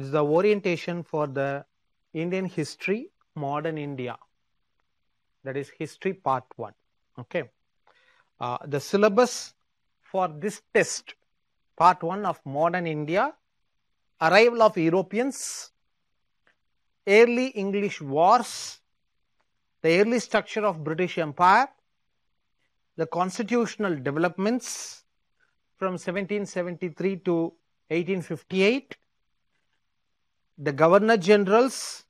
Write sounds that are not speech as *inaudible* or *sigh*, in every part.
It's the orientation for the Indian history, modern India. That is history part one. Okay. Uh, the syllabus for this test, part one of modern India, arrival of Europeans, early English wars, the early structure of British Empire, the constitutional developments from 1773 to 1858, the governor generals,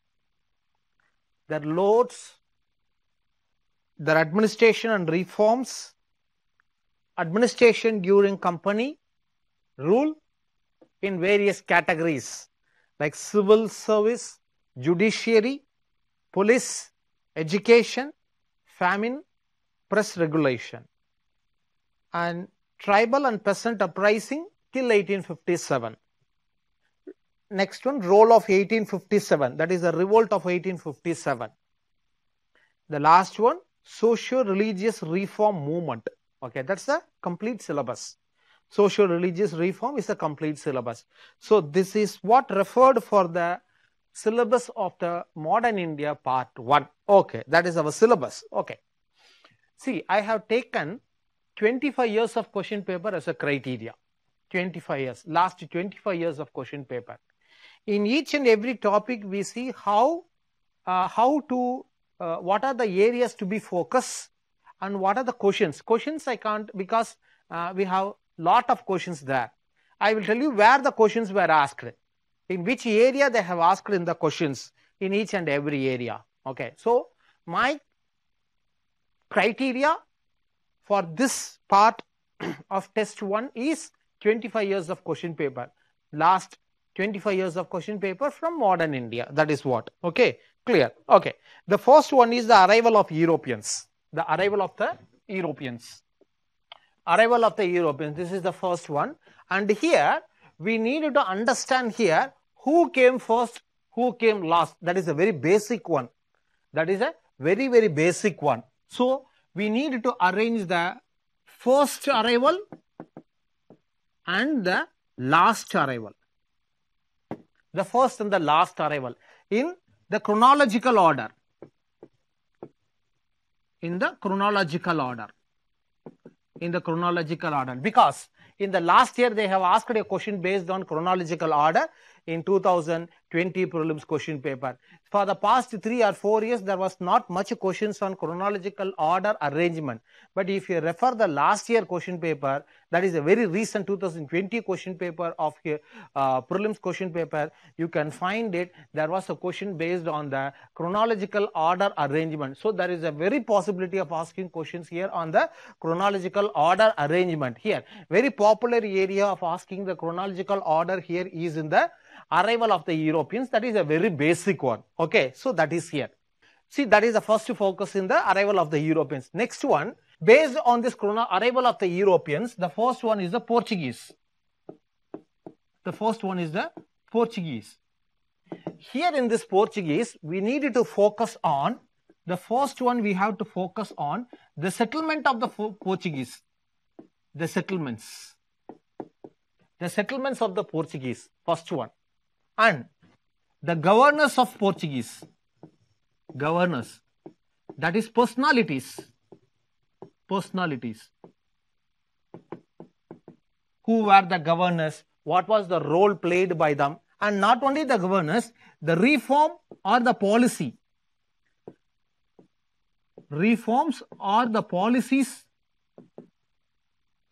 their lords, their administration and reforms, administration during company rule in various categories like civil service, judiciary, police, education, famine, press regulation, and tribal and peasant uprising till 1857 next one role of 1857 that is the revolt of 1857 the last one socio religious reform movement okay that's the complete syllabus socio religious reform is a complete syllabus so this is what referred for the syllabus of the modern india part 1 okay that is our syllabus okay see i have taken 25 years of question paper as a criteria 25 years last 25 years of question paper in each and every topic we see how uh, how to uh, what are the areas to be focused and what are the questions questions i can't because uh, we have lot of questions there i will tell you where the questions were asked in which area they have asked in the questions in each and every area okay so my criteria for this part *clears throat* of test 1 is 25 years of question paper last 25 years of question paper from modern India. That is what. Okay, clear. Okay. The first one is the arrival of Europeans. The arrival of the Europeans. Arrival of the Europeans. This is the first one. And here we need to understand here who came first, who came last. That is a very basic one. That is a very, very basic one. So we need to arrange the first arrival and the last arrival the first and the last arrival in the chronological order in the chronological order in the chronological order because in the last year they have asked a question based on chronological order in 2020 prelims question paper. For the past three or four years, there was not much questions on chronological order arrangement. But if you refer the last year question paper, that is a very recent 2020 question paper of uh, prelims question paper, you can find it. There was a question based on the chronological order arrangement. So there is a very possibility of asking questions here on the chronological order arrangement here. Very popular area of asking the chronological order here is in the arrival of the Europeans. That is a very basic one. Okay, so that is here. See, that is the first focus in the arrival of the Europeans. Next one, based on this corona arrival of the Europeans, the first one is the Portuguese. The first one is the Portuguese. Here in this Portuguese, we needed to focus on the first one we have to focus on the settlement of the Portuguese. The settlements. The settlements of the Portuguese, first one and the governors of Portuguese, governors, that is personalities, personalities. Who were the governors? What was the role played by them? And not only the governors, the reform or the policy. Reforms or the policies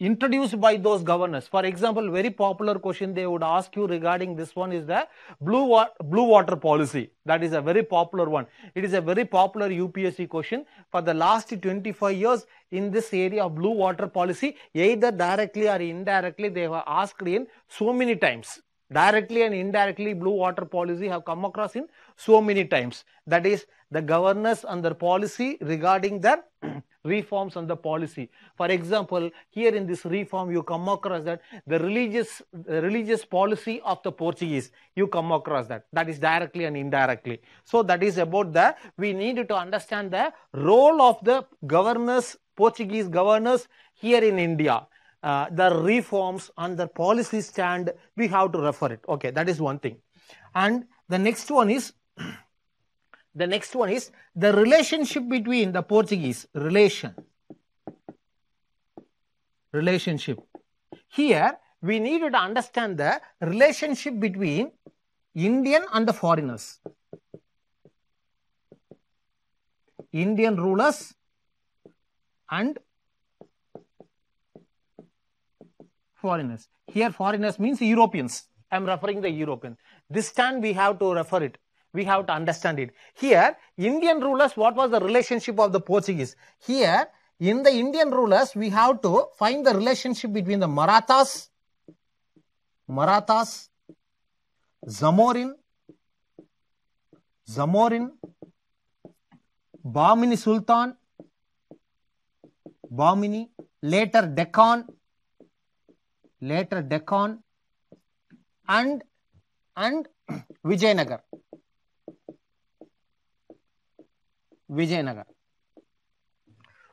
introduced by those governors. For example, very popular question they would ask you regarding this one is the blue, wa blue water policy. That is a very popular one. It is a very popular UPSC question. For the last 25 years in this area of blue water policy, either directly or indirectly, they were asked in so many times directly and indirectly blue water policy have come across in so many times that is the governors and their policy regarding their *clears throat* reforms and the policy for example here in this reform you come across that the religious the religious policy of the portuguese you come across that that is directly and indirectly so that is about the we need to understand the role of the governors portuguese governors here in india uh, the reforms and the policy stand we have to refer it okay that is one thing and the next one is *clears throat* the next one is the relationship between the portuguese relation relationship here we needed to understand the relationship between indian and the foreigners indian rulers and foreigners. Here, foreigners means Europeans. I'm referring the European. This time we have to refer it. We have to understand it. Here, Indian rulers, what was the relationship of the Portuguese? Here, in the Indian rulers, we have to find the relationship between the Marathas, Marathas, Zamorin, Zamorin, Bamini Sultan, Bamini, later Deccan, later Deccan and, and Vijayanagar. Vijayanagar.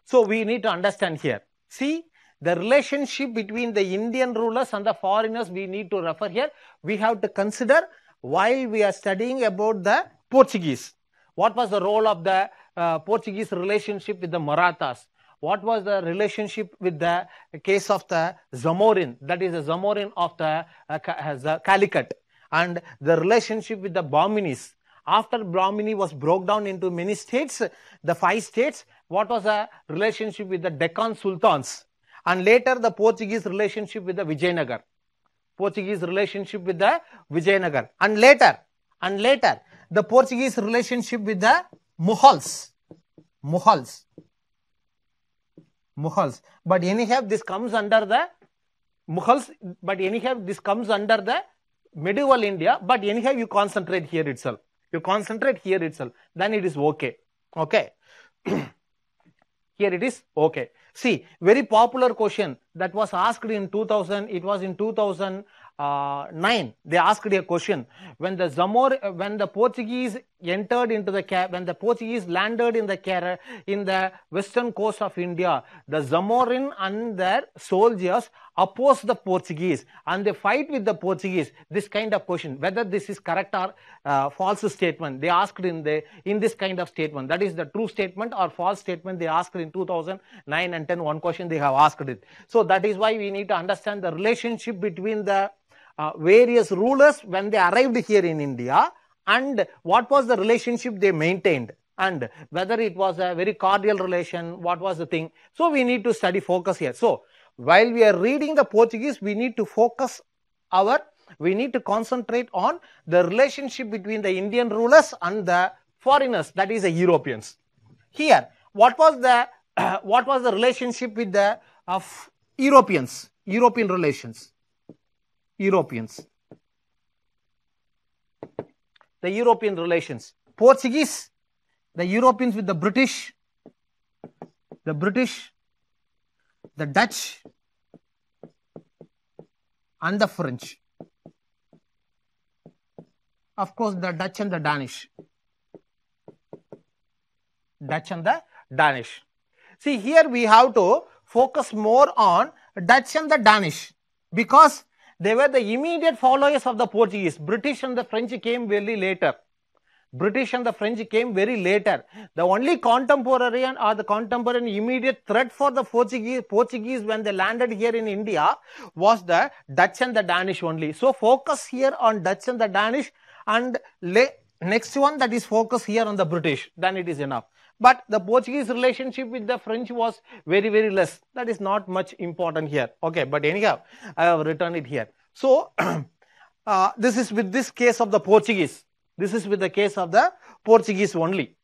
So we need to understand here. See the relationship between the Indian rulers and the foreigners we need to refer here. We have to consider while we are studying about the Portuguese. What was the role of the uh, Portuguese relationship with the Marathas? what was the relationship with the case of the Zamorin, that is the Zamorin of the, uh, the uh, Calicut, and the relationship with the Brahminis. After Brahmini was broke down into many states, the five states, what was the relationship with the Deccan Sultans? And later the Portuguese relationship with the Vijayanagar. Portuguese relationship with the Vijayanagar. And later, and later, the Portuguese relationship with the Mughals. Mughals muhals but anyhow this comes under the muhals but anyhow this comes under the medieval india but anyhow you concentrate here itself you concentrate here itself then it is okay okay *clears throat* here it is okay see very popular question that was asked in 2000 it was in 2000 uh, 9 they asked a question when the zamor uh, when the portuguese entered into the when the portuguese landed in the in the western coast of india the zamorin and their soldiers opposed the portuguese and they fight with the portuguese this kind of question whether this is correct or uh, false statement they asked in the in this kind of statement that is the true statement or false statement they asked in 2009 and 10 one question they have asked it so that is why we need to understand the relationship between the uh, various rulers when they arrived here in India and what was the relationship they maintained and whether it was a very cordial relation, what was the thing. So, we need to study focus here. So, while we are reading the Portuguese, we need to focus our, we need to concentrate on the relationship between the Indian rulers and the foreigners, that is the Europeans. Here, what was the, uh, *clears throat* what was the relationship with the of uh, Europeans, European relations? Europeans. The European relations. Portuguese, the Europeans with the British, the British, the Dutch, and the French. Of course, the Dutch and the Danish. Dutch and the Danish. See, here we have to focus more on Dutch and the Danish because they were the immediate followers of the Portuguese. British and the French came very later. British and the French came very later. The only contemporary or the contemporary immediate threat for the Portuguese, Portuguese when they landed here in India was the Dutch and the Danish only. So focus here on Dutch and the Danish and next one that is focus here on the British. Then it is enough but the Portuguese relationship with the French was very, very less. That is not much important here. Okay, but anyhow, I have written it here. So, *clears throat* uh, this is with this case of the Portuguese. This is with the case of the Portuguese only.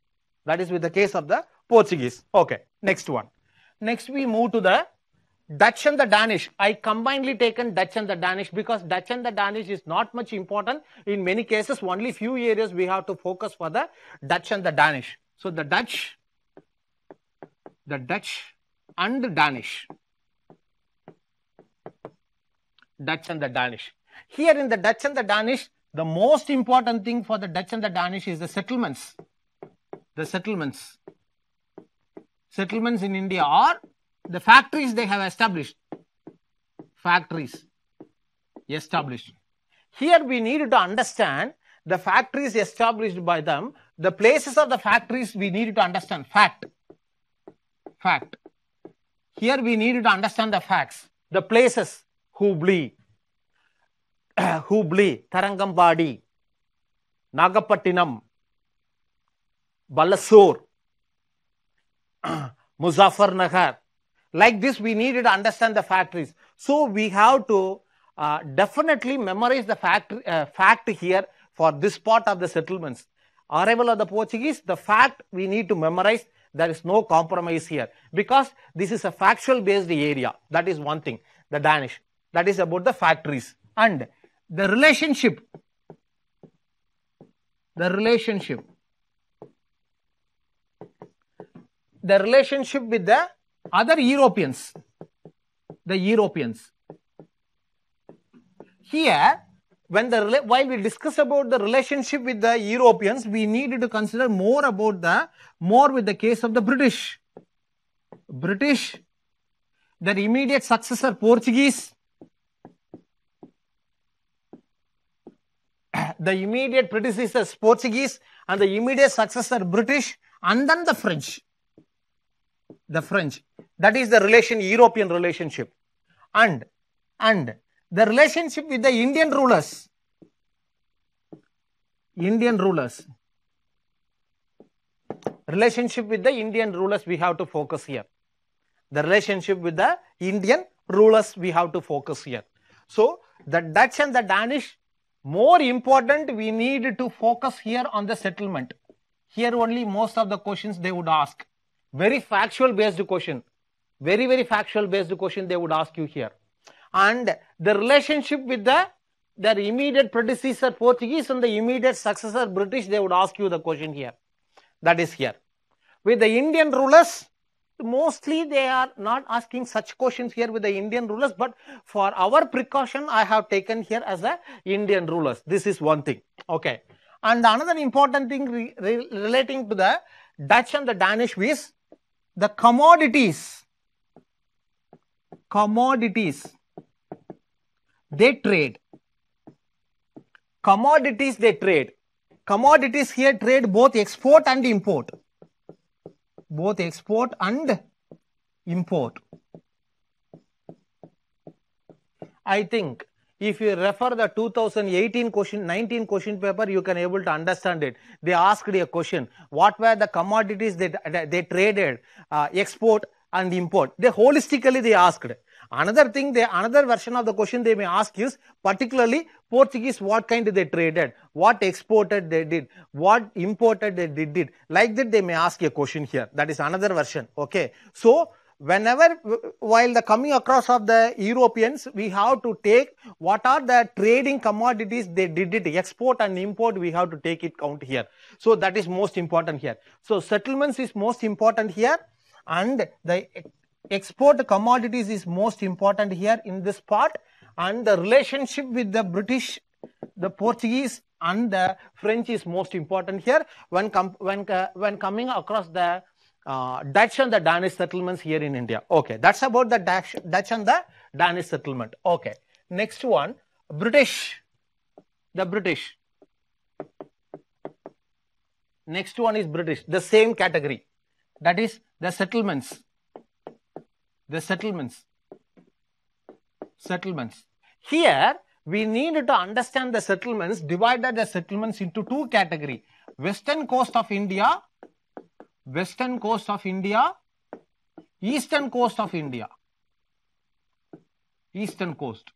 That is with the case of the Portuguese. Okay, next one. Next, we move to the Dutch and the Danish. I combinedly taken Dutch and the Danish because Dutch and the Danish is not much important. In many cases, only few areas we have to focus for the Dutch and the Danish. So the Dutch, the Dutch and the Danish, Dutch and the Danish. Here in the Dutch and the Danish, the most important thing for the Dutch and the Danish is the settlements. The settlements. Settlements in India are the factories they have established. Factories established. Here we need to understand the factories established by them, the places of the factories we need to understand. Fact. Fact. Here we need to understand the facts. The places. Hubli. *clears throat* Hubli. Tharangambadi. Nagapattinam. Balasore. *clears throat* Nagar. Like this, we needed to understand the factories. So we have to uh, definitely memorize the fact, uh, fact here for this part of the settlements. Arrival of the Portuguese, the fact we need to memorize, there is no compromise here because this is a factual based area. That is one thing, the Danish. That is about the factories and the relationship. The relationship. The relationship with the other Europeans. The Europeans. Here, when the while we discuss about the relationship with the Europeans, we needed to consider more about the more with the case of the British. British, their immediate successor Portuguese, *clears throat* the immediate predecessor Portuguese and the immediate successor British and then the French. The French. That is the relation European relationship. And and the relationship with the Indian rulers. Indian rulers. Relationship with the Indian rulers we have to focus here. The relationship with the Indian rulers we have to focus here. So the Dutch and the Danish more important we need to focus here on the settlement. Here only most of the questions they would ask. Very factual based question. Very very factual based question they would ask you here and the relationship with the their immediate predecessor Portuguese and the immediate successor British, they would ask you the question here. That is here. With the Indian rulers, mostly they are not asking such questions here with the Indian rulers, but for our precaution, I have taken here as the Indian rulers. This is one thing. Okay. And another important thing re re relating to the Dutch and the Danish is the commodities. Commodities they trade. Commodities they trade. Commodities here trade both export and import. Both export and import. I think if you refer the 2018 question 19 question paper you can able to understand it they asked a question what were the commodities that they, they traded uh, export and import they holistically they asked Another thing, they, another version of the question they may ask is particularly Portuguese, what kind they traded, what exported they did, what imported they did, did. Like that, they may ask a question here. That is another version. Okay. So, whenever while the coming across of the Europeans, we have to take what are the trading commodities they did it, export and import, we have to take it count here. So that is most important here. So settlements is most important here and the export commodities is most important here in this part and the relationship with the British, the Portuguese and the French is most important here when, com when, uh, when coming across the uh, Dutch and the Danish settlements here in India. Okay, that's about the Dutch and the Danish settlement. Okay, next one, British, the British. Next one is British, the same category. That is the settlements the settlements. Settlements. Here, we need to understand the settlements, divided the settlements into two category. Western coast of India, western coast of India, eastern coast of India. Eastern coast.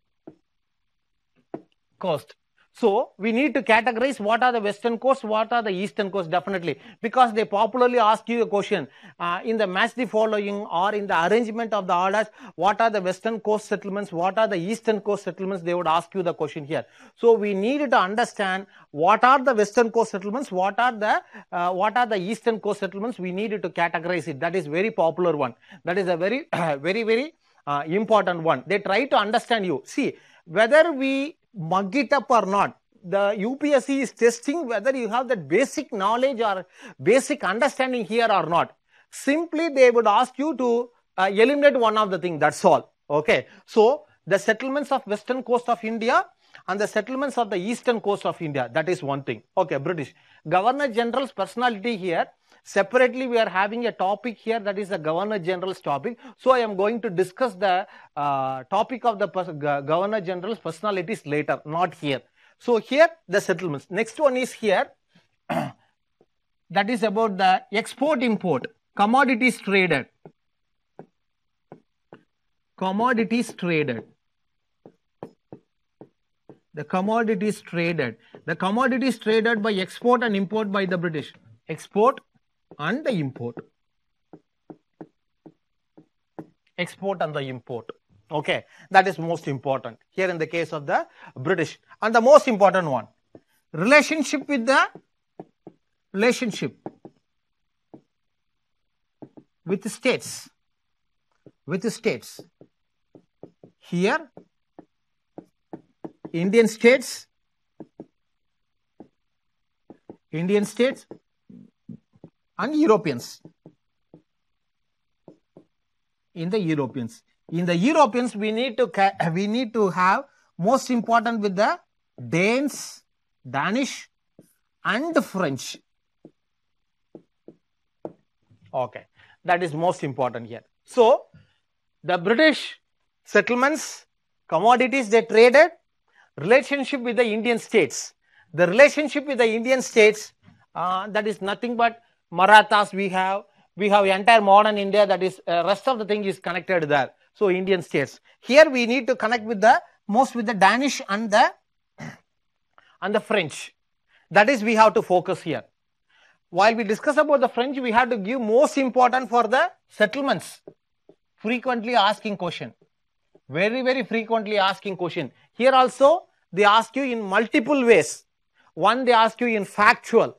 Coast. So we need to categorize what are the western coast, what are the eastern coast, definitely, because they popularly ask you a question uh, in the match the following or in the arrangement of the orders, what are the western coast settlements, what are the eastern coast settlements, they would ask you the question here. So we need to understand what are the western coast settlements, what are the uh, what are the eastern coast settlements, we need to categorize it. That is very popular one. That is a very, *coughs* very, very uh, important one. They try to understand you. See, whether we mug it up or not the upsc is testing whether you have that basic knowledge or basic understanding here or not simply they would ask you to uh, eliminate one of the thing that's all okay so the settlements of western coast of india and the settlements of the eastern coast of india that is one thing okay british governor general's personality here Separately, we are having a topic here that is the Governor General's topic. So I am going to discuss the uh, topic of the Governor General's personalities later, not here. So here, the settlements. Next one is here. *clears throat* that is about the export-import, commodities traded. Commodities traded the commodities traded the commodities traded by export and import by the british export and the import export and the import okay that is most important here in the case of the british and the most important one relationship with the relationship with the states with the states here indian states indian states and Europeans. In the Europeans. In the Europeans, we need to we need to have most important with the Danes, Danish, and French. Okay, that is most important here. So, the British settlements, commodities they traded, relationship with the Indian states. The relationship with the Indian states, uh, that is nothing but Marathas we have. We have entire modern India that is uh, rest of the thing is connected there. So Indian states. Here we need to connect with the most with the Danish and the and the French. That is we have to focus here. While we discuss about the French, we have to give most important for the settlements. Frequently asking question. Very, very frequently asking question. Here also, they ask you in multiple ways. One, they ask you in factual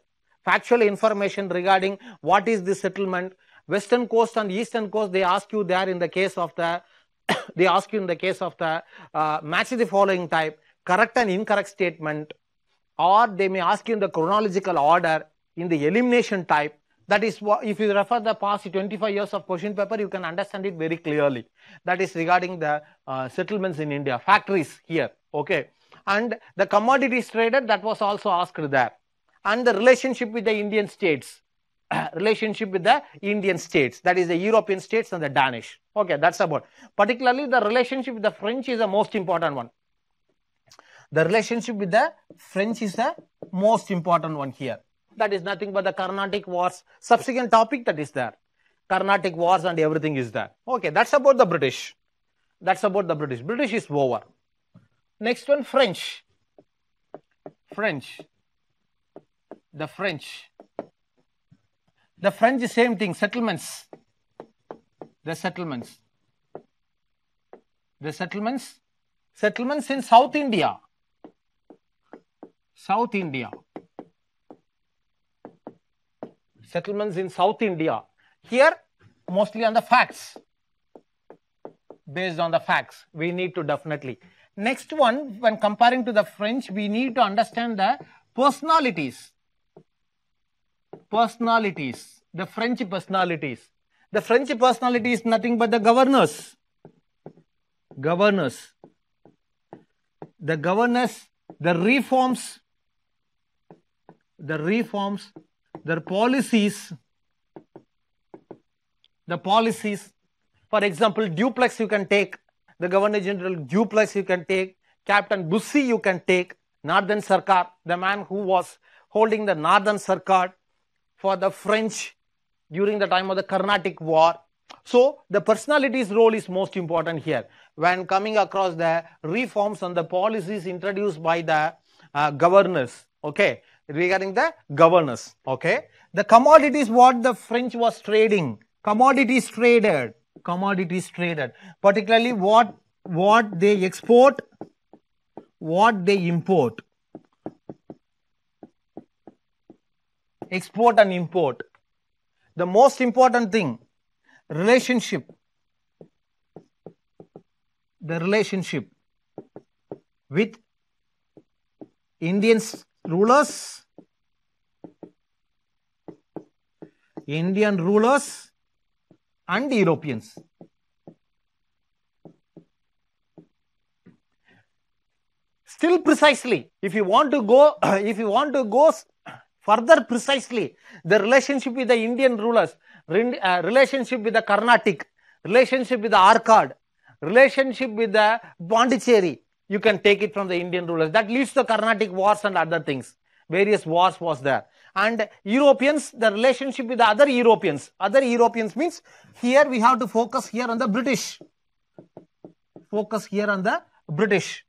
factual information regarding what is the settlement western coast and eastern coast they ask you there in the case of the *coughs* they ask you in the case of the uh, match the following type correct and incorrect statement or they may ask you in the chronological order in the elimination type that is if you refer the past 25 years of question paper you can understand it very clearly that is regarding the uh, settlements in india factories here okay and the commodities traded that was also asked there and the relationship with the Indian states. *clears throat* relationship with the Indian states, that is the European states and the Danish. Okay, that's about. Particularly the relationship with the French is the most important one. The relationship with the French is the most important one here. That is nothing but the Carnatic Wars. Subsequent topic that is there. Carnatic Wars and everything is there. Okay, that's about the British. That's about the British. British is over. Next one, French. French the French. The French, same thing, settlements. The settlements. The settlements. Settlements in South India. South India. Settlements in South India. Here, mostly on the facts. Based on the facts, we need to definitely. Next one, when comparing to the French, we need to understand the personalities personalities, the French personalities. The French personality is nothing but the governors. Governors. The governors, the reforms, the reforms, their policies, the policies. For example, duplex you can take, the Governor General duplex you can take, Captain Bussi you can take, Northern Sarkar, the man who was holding the Northern Sarkar, for the French during the time of the Carnatic War. So the personality's role is most important here when coming across the reforms and the policies introduced by the uh, governors. Okay, regarding the governors. Okay, the commodities what the French was trading, commodities traded, commodities traded, particularly what what they export, what they import. export and import. The most important thing, relationship. The relationship with Indian rulers, Indian rulers and Europeans. Still precisely, if you want to go, *clears throat* if you want to go Further precisely, the relationship with the Indian rulers, uh, relationship with the Carnatic, relationship with the Arcad, relationship with the Pondicherry, you can take it from the Indian rulers. That leads to the Carnatic wars and other things. Various wars was there. And Europeans, the relationship with the other Europeans. Other Europeans means here we have to focus here on the British. Focus here on the British.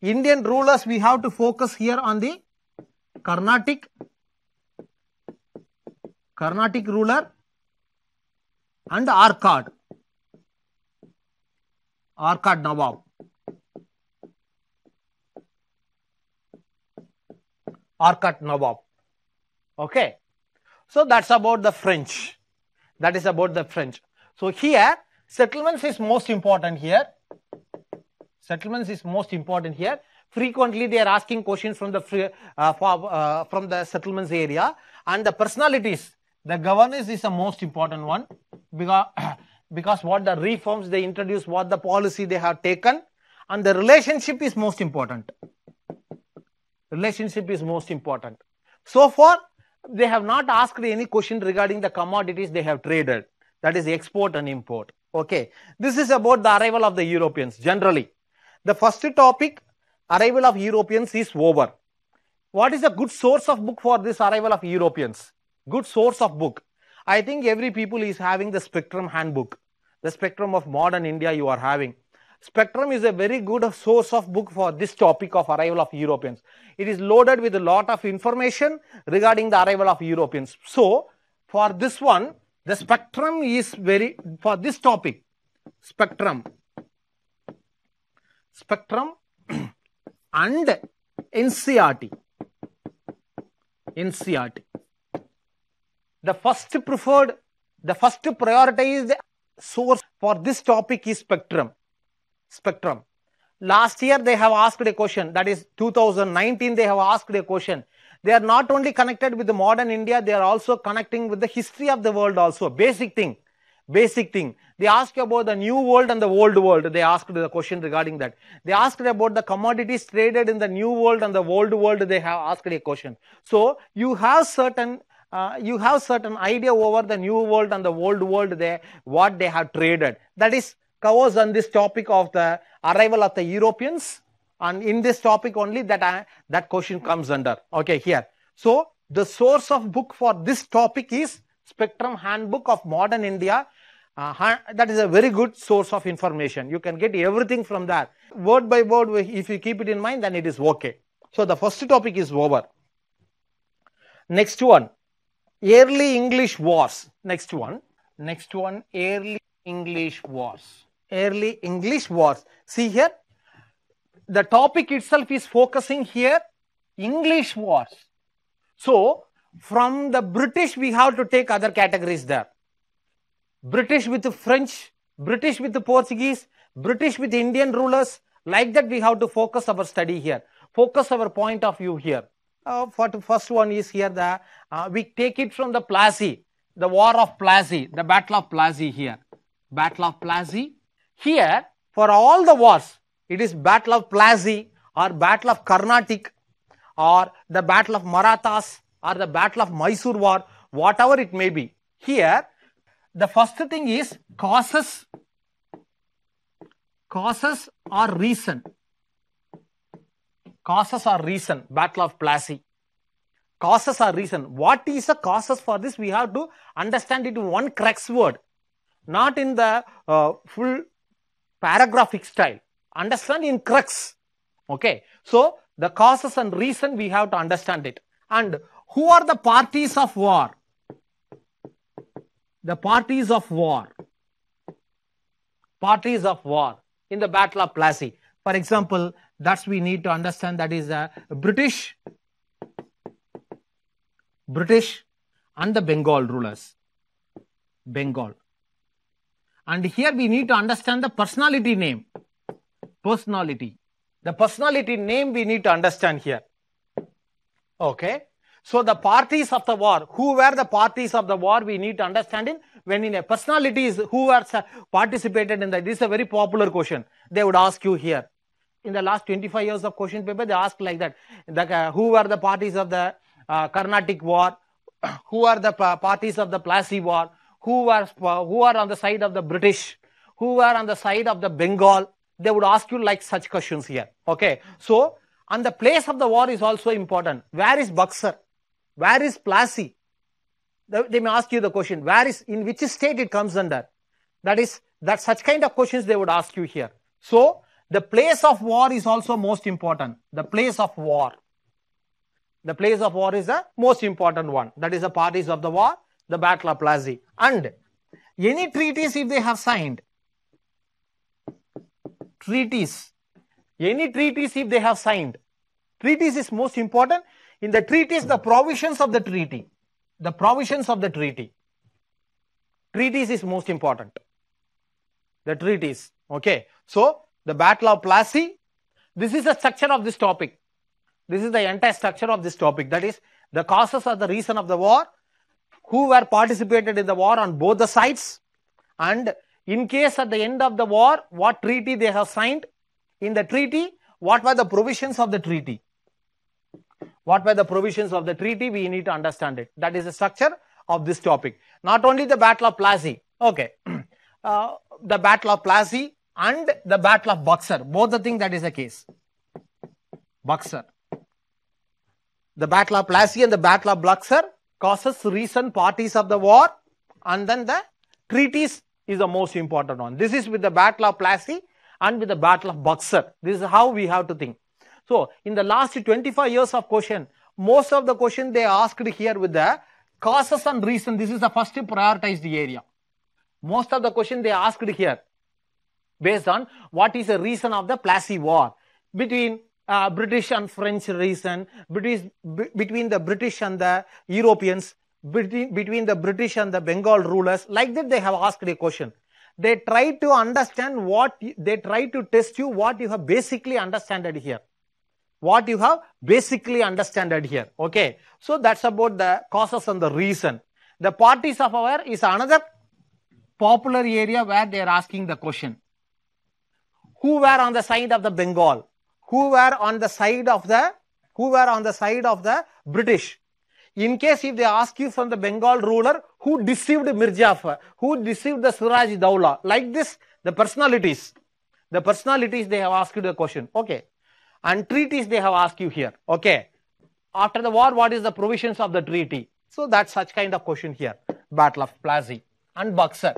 Indian rulers, we have to focus here on the Carnatic Carnatic ruler and Arcad. Arcad Nawab. Arcad Nawab. Okay. So that's about the French. That is about the French. So here, settlements is most important here. Settlements is most important here. Frequently, they are asking questions from the uh, from, uh, from the settlements area and the personalities the governance is the most important one because, *clears throat* because what the reforms they introduce, what the policy they have taken, and the relationship is most important. Relationship is most important. So far, they have not asked any question regarding the commodities they have traded, that is export and import. Okay, this is about the arrival of the Europeans generally. The first topic, arrival of Europeans, is over. What is a good source of book for this arrival of Europeans? good source of book i think every people is having the spectrum handbook the spectrum of modern india you are having spectrum is a very good source of book for this topic of arrival of europeans it is loaded with a lot of information regarding the arrival of europeans so for this one the spectrum is very for this topic spectrum spectrum *clears throat* and ncrt ncrt the first preferred, the first prioritized source for this topic is spectrum. Spectrum. Last year they have asked a question, that is 2019 they have asked a question. They are not only connected with the modern India, they are also connecting with the history of the world also, basic thing basic thing. They asked about the new world and the old world. They asked the question regarding that. They asked about the commodities traded in the new world and the old world. They have asked a question. So you have certain uh, you have certain idea over the new world and the old world there what they have traded that is covers on this topic of the arrival of the europeans and in this topic only that I, uh, that question comes under okay here so the source of book for this topic is spectrum handbook of modern india uh, that is a very good source of information you can get everything from that word by word if you keep it in mind then it is okay so the first topic is over next one early English wars. Next one. Next one, early English wars. Early English wars. See here, the topic itself is focusing here English wars. So, from the British, we have to take other categories there. British with the French, British with the Portuguese, British with Indian rulers. Like that, we have to focus our study here, focus our point of view here. Uh, for the first one is here the uh, we take it from the Plassey, the War of Plassey, the Battle of Plassey here, Battle of Plassey. Here for all the wars, it is Battle of Plassey or Battle of Carnatic or the Battle of Marathas or the Battle of Mysore War, whatever it may be. Here the first thing is causes, causes or reason Causes or reason, Battle of Plassey. Causes or reason. What is the causes for this? We have to understand it in one crux word, not in the uh, full paragraphic style. Understand in crux. Okay. So, the causes and reason we have to understand it. And who are the parties of war? The parties of war. Parties of war in the Battle of Plassey. For example, that's we need to understand that is a uh, British, British and the Bengal rulers, Bengal. And here we need to understand the personality name, personality. The personality name we need to understand here. Okay. So the parties of the war, who were the parties of the war, we need to understand it. When in a personalities who were participated in that, this is a very popular question. They would ask you here. In the last 25 years of question paper, they ask like that. The, uh, who were the parties of the uh, Carnatic war? *clears throat* who are the parties of the Plassey war? Who were uh, who are on the side of the British? Who were on the side of the Bengal? They would ask you like such questions here. Okay. So, and the place of the war is also important. Where is Buxar? Where is Plassey? They may ask you the question, where is, in which state it comes under? That is, that such kind of questions they would ask you here. So, the place of war is also most important. The place of war. The place of war is the most important one. That is the parties of the war, the Battle of Plassey. And any treaties if they have signed, treaties, any treaties if they have signed, treaties is most important in the treaties, the provisions of the treaty, the provisions of the treaty. Treaties is most important. The treaties. Okay. So, the Battle of Plassey, this is the structure of this topic. This is the entire structure of this topic. That is, the causes or the reason of the war, who were participated in the war on both the sides, and in case at the end of the war, what treaty they have signed, in the treaty, what were the provisions of the treaty. What were the provisions of the treaty? We need to understand it. That is the structure of this topic. Not only the Battle of Plassey, okay, *clears throat* uh, the Battle of Plassey and the Battle of Buxar, both the thing that is the case. Buxar. The Battle of Plassey and the Battle of Buxar causes recent parties of the war and then the treaties is the most important one. This is with the Battle of Plassey and with the Battle of Buxar. This is how we have to think. So in the last 25 years of question, most of the question they asked here with the causes and reason. This is the first prioritized area. Most of the question they asked here based on what is the reason of the Plassey War between uh, British and French reason, between, between the British and the Europeans, between, between the British and the Bengal rulers. Like that they have asked a question they try to understand what they try to test you what you have basically understood here what you have basically understood here okay so that's about the causes and the reason the parties of our is another popular area where they are asking the question who were on the side of the bengal who were on the side of the who were on the side of the british in case if they ask you from the bengal ruler who deceived mirjafar who deceived the suraj dawla like this the personalities the personalities they have asked you the question okay and treaties they have asked you here okay after the war what is the provisions of the treaty so that's such kind of question here battle of plassey and buxar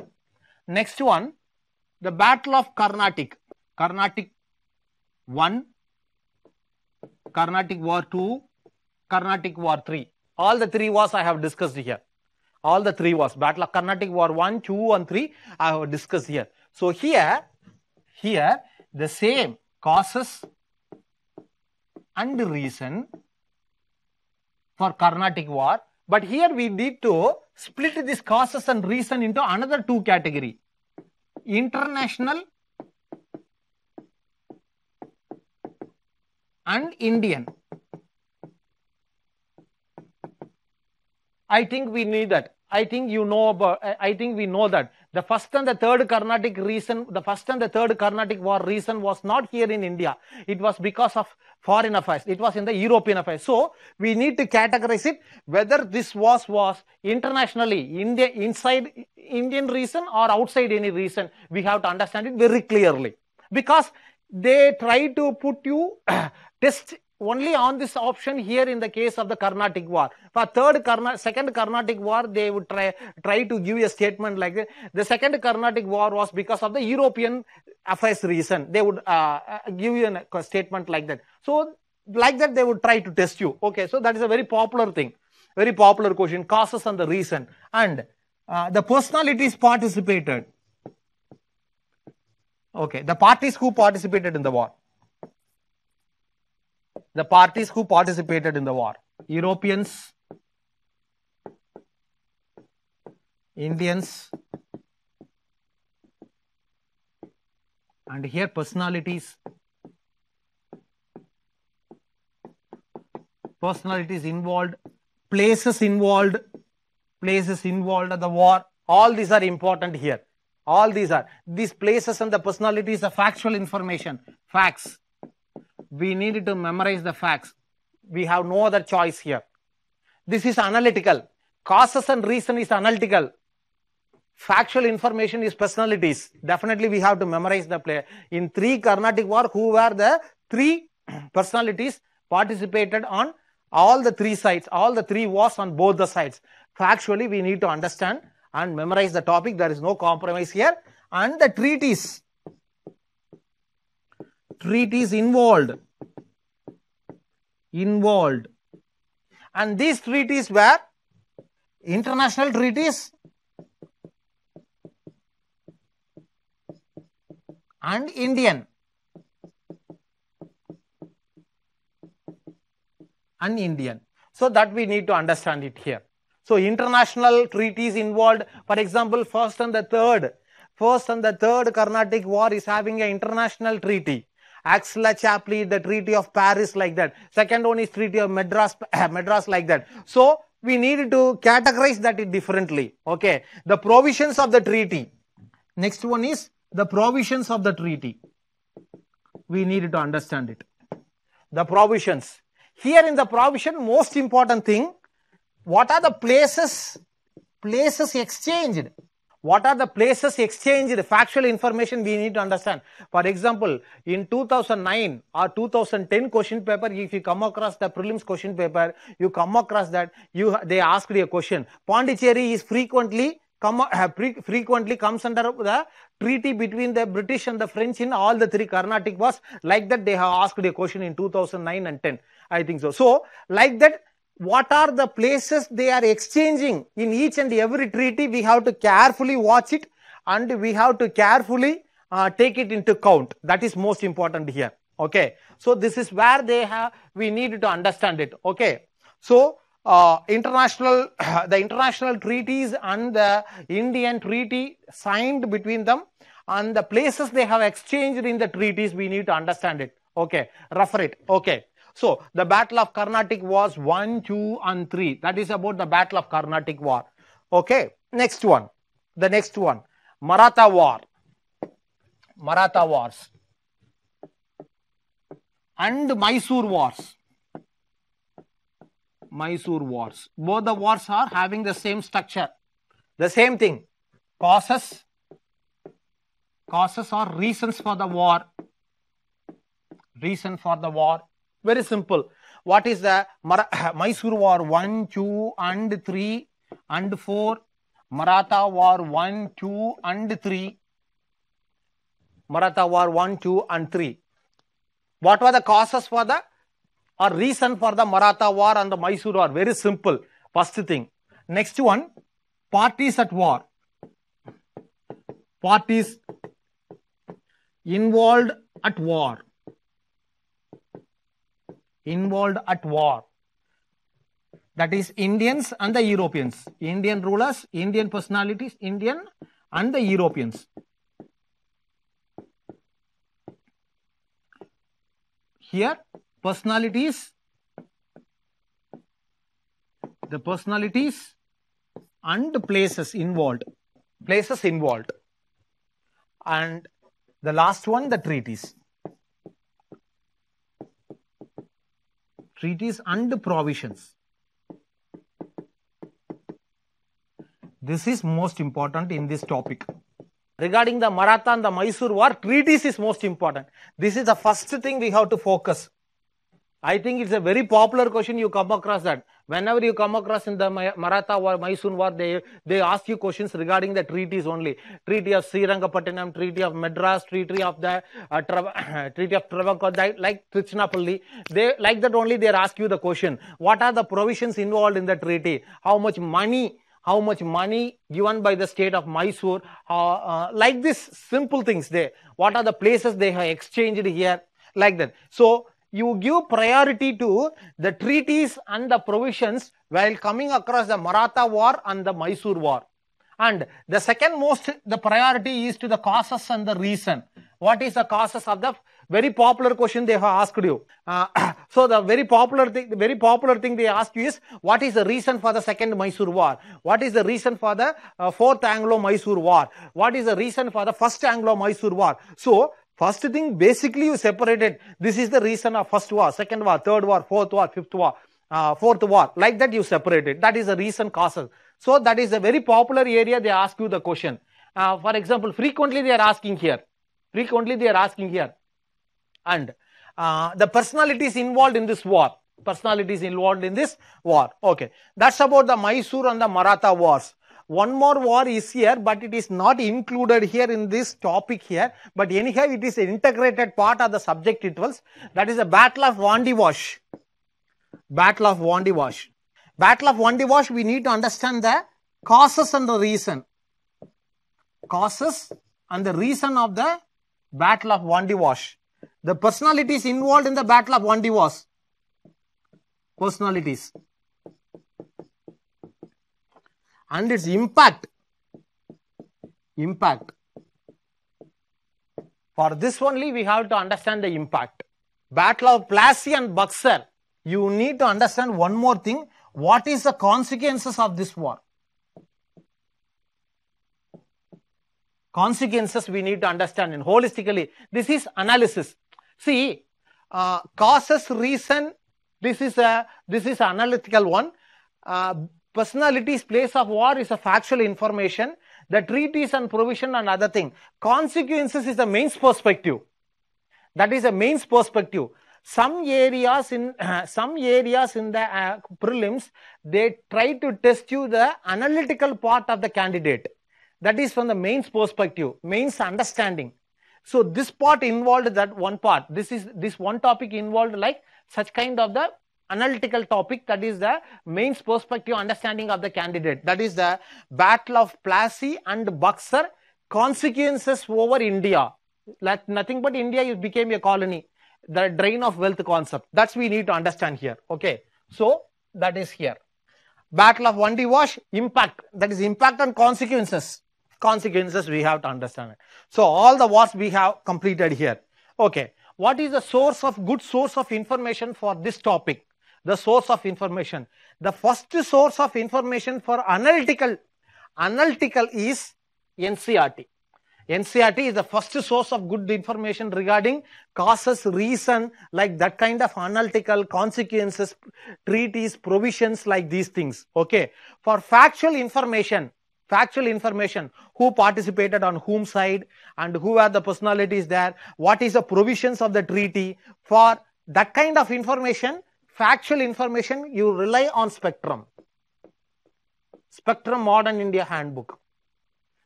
next one the battle of carnatic carnatic 1 carnatic war 2 carnatic war 3 all the three wars i have discussed here all the three wars battle of carnatic war 1 2 and 3 i have discussed here so here here the same causes and reason for Carnatic war. But here we need to split this causes and reason into another two category. International and Indian. I think we need that. I think you know about, I think we know that. The first and the third Carnatic reason, the first and the third Carnatic war reason was not here in India. It was because of foreign affairs it was in the european affairs so we need to categorize it whether this was was internationally india inside indian reason or outside any reason we have to understand it very clearly because they try to put you *clears throat* test only on this option here in the case of the Carnatic War. For third Karna, second Carnatic War, they would try try to give a statement like this. The second Carnatic War was because of the European affairs reason. They would uh, uh give you a statement like that. So like that, they would try to test you. Okay, so that is a very popular thing. Very popular question, causes and the reason. And uh, the personalities participated. Okay, the parties who participated in the war. The parties who participated in the war. Europeans, Indians, and here personalities personalities involved places involved places involved at the war all these are important here all these are these places and the personalities the factual information facts we needed to memorize the facts we have no other choice here this is analytical causes and reason is analytical factual information is personalities. Definitely, we have to memorize the play. In three Carnatic War, who were the three *clears throat* personalities participated on all the three sides, all the three wars on both the sides. Factually, we need to understand and memorize the topic. There is no compromise here. And the treaties, treaties involved, involved. And these treaties were international treaties and Indian and Indian. So that we need to understand it here. So international treaties involved, for example, first and the third, first and the third Carnatic war is having an international treaty. Axla Chapley, the Treaty of Paris, like that. Second one is Treaty of Madras, *coughs* Madras, like that. So we need to categorize that differently. Okay. The provisions of the treaty. Next one is the provisions of the treaty. We need to understand it. The provisions. Here in the provision, most important thing, what are the places, places exchanged? What are the places exchanged? Factual information we need to understand. For example, in 2009 or 2010 question paper, if you come across the prelims question paper, you come across that, you, they asked a question. Pondicherry is frequently come uh, frequently comes under the treaty between the British and the French in all the three Carnatic wars. Like that, they have asked a question in 2009 and 10. I think so. So, like that, what are the places they are exchanging in each and every treaty? We have to carefully watch it and we have to carefully uh, take it into count. That is most important here. Okay. So, this is where they have, we need to understand it. Okay. So, uh, international *clears throat* the international treaties and the Indian treaty signed between them and the places they have exchanged in the treaties we need to understand it okay refer it okay so the battle of Carnatic was 1 2 and 3 that is about the battle of Carnatic war okay next one the next one Maratha war Maratha wars and Mysore wars Mysore wars. Both the wars are having the same structure, the same thing. Causes, causes or reasons for the war. Reason for the war. Very simple. What is the Mar *coughs* Mysore War 1, 2, and 3, and 4? Maratha War 1, 2, and 3. Maratha War 1, 2, and 3. What were the causes for the or reason for the Maratha war and the Mysore war. Very simple. First thing. Next one, parties at war. Parties involved at war. Involved at war. That is Indians and the Europeans. Indian rulers, Indian personalities, Indian and the Europeans. Here personalities, the personalities and the places involved, places involved. And the last one, the treaties. Treaties and the provisions. This is most important in this topic regarding the Maratha and the Mysore war, treaties is most important. This is the first thing we have to focus. I think it's a very popular question you come across that. Whenever you come across in the Maratha war, Mysore war, they, they ask you questions regarding the treaties only. Treaty of Srirangapatnam, Treaty of Madras, Treaty of the uh, *coughs* Treaty of Travancore, like Trichinapalli. They like that only. They ask you the question: What are the provisions involved in the treaty? How much money? How much money given by the state of Mysore? Uh, uh, like this simple things. They what are the places they have exchanged here? Like that. So you give priority to the treaties and the provisions while coming across the Maratha war and the Mysore war. And the second most, the priority is to the causes and the reason. What is the causes of the very popular question they have asked you? Uh, *coughs* so the very popular thing, the very popular thing they ask you is what is the reason for the second Mysore war? What is the reason for the uh, fourth Anglo-Mysore war? What is the reason for the first Anglo-Mysore war? So First thing, basically, you separated. This is the reason of first war, second war, third war, fourth war, fifth war, uh, fourth war. Like that, you separated. That is the reason causes. So that is a very popular area. They ask you the question. Uh, for example, frequently they are asking here. Frequently they are asking here. And uh, the personalities involved in this war. Personalities involved in this war. Okay. That's about the Mysore and the Maratha wars. One more war is here, but it is not included here in this topic here. But anyhow, it is an integrated part of the subject it was. That is the Battle of Wandiwash. Battle of Wandiwash. Battle of Wandiwash, we need to understand the causes and the reason. Causes and the reason of the Battle of Wandiwash. The personalities involved in the Battle of Wandiwash. Personalities and its impact impact for this only we have to understand the impact battle of plassey and buxar you need to understand one more thing what is the consequences of this war consequences we need to understand in holistically this is analysis see uh, causes reason this is a this is analytical one uh, Personalities, place of war is a factual information. The treaties and provision and other thing. Consequences is the mains perspective. That is the mains perspective. Some areas in uh, *clears throat* some areas in the uh, prelims, they try to test you the analytical part of the candidate. That is from the mains perspective, mains understanding. So this part involved that one part. This is this one topic involved like such kind of the analytical topic that is the main perspective understanding of the candidate that is the battle of plassey and buxar consequences over india like nothing but india became a colony the drain of wealth concept that's we need to understand here okay so that is here battle of one d wash impact that is impact and consequences consequences we have to understand it. so all the wars we have completed here okay what is the source of good source of information for this topic the source of information. The first source of information for analytical, analytical is NCRT. NCRT is the first source of good information regarding causes, reason, like that kind of analytical consequences, treaties, provisions, like these things. Okay. For factual information, factual information, who participated on whom side and who are the personalities there, what is the provisions of the treaty. For that kind of information, factual information, you rely on Spectrum. Spectrum Modern India Handbook.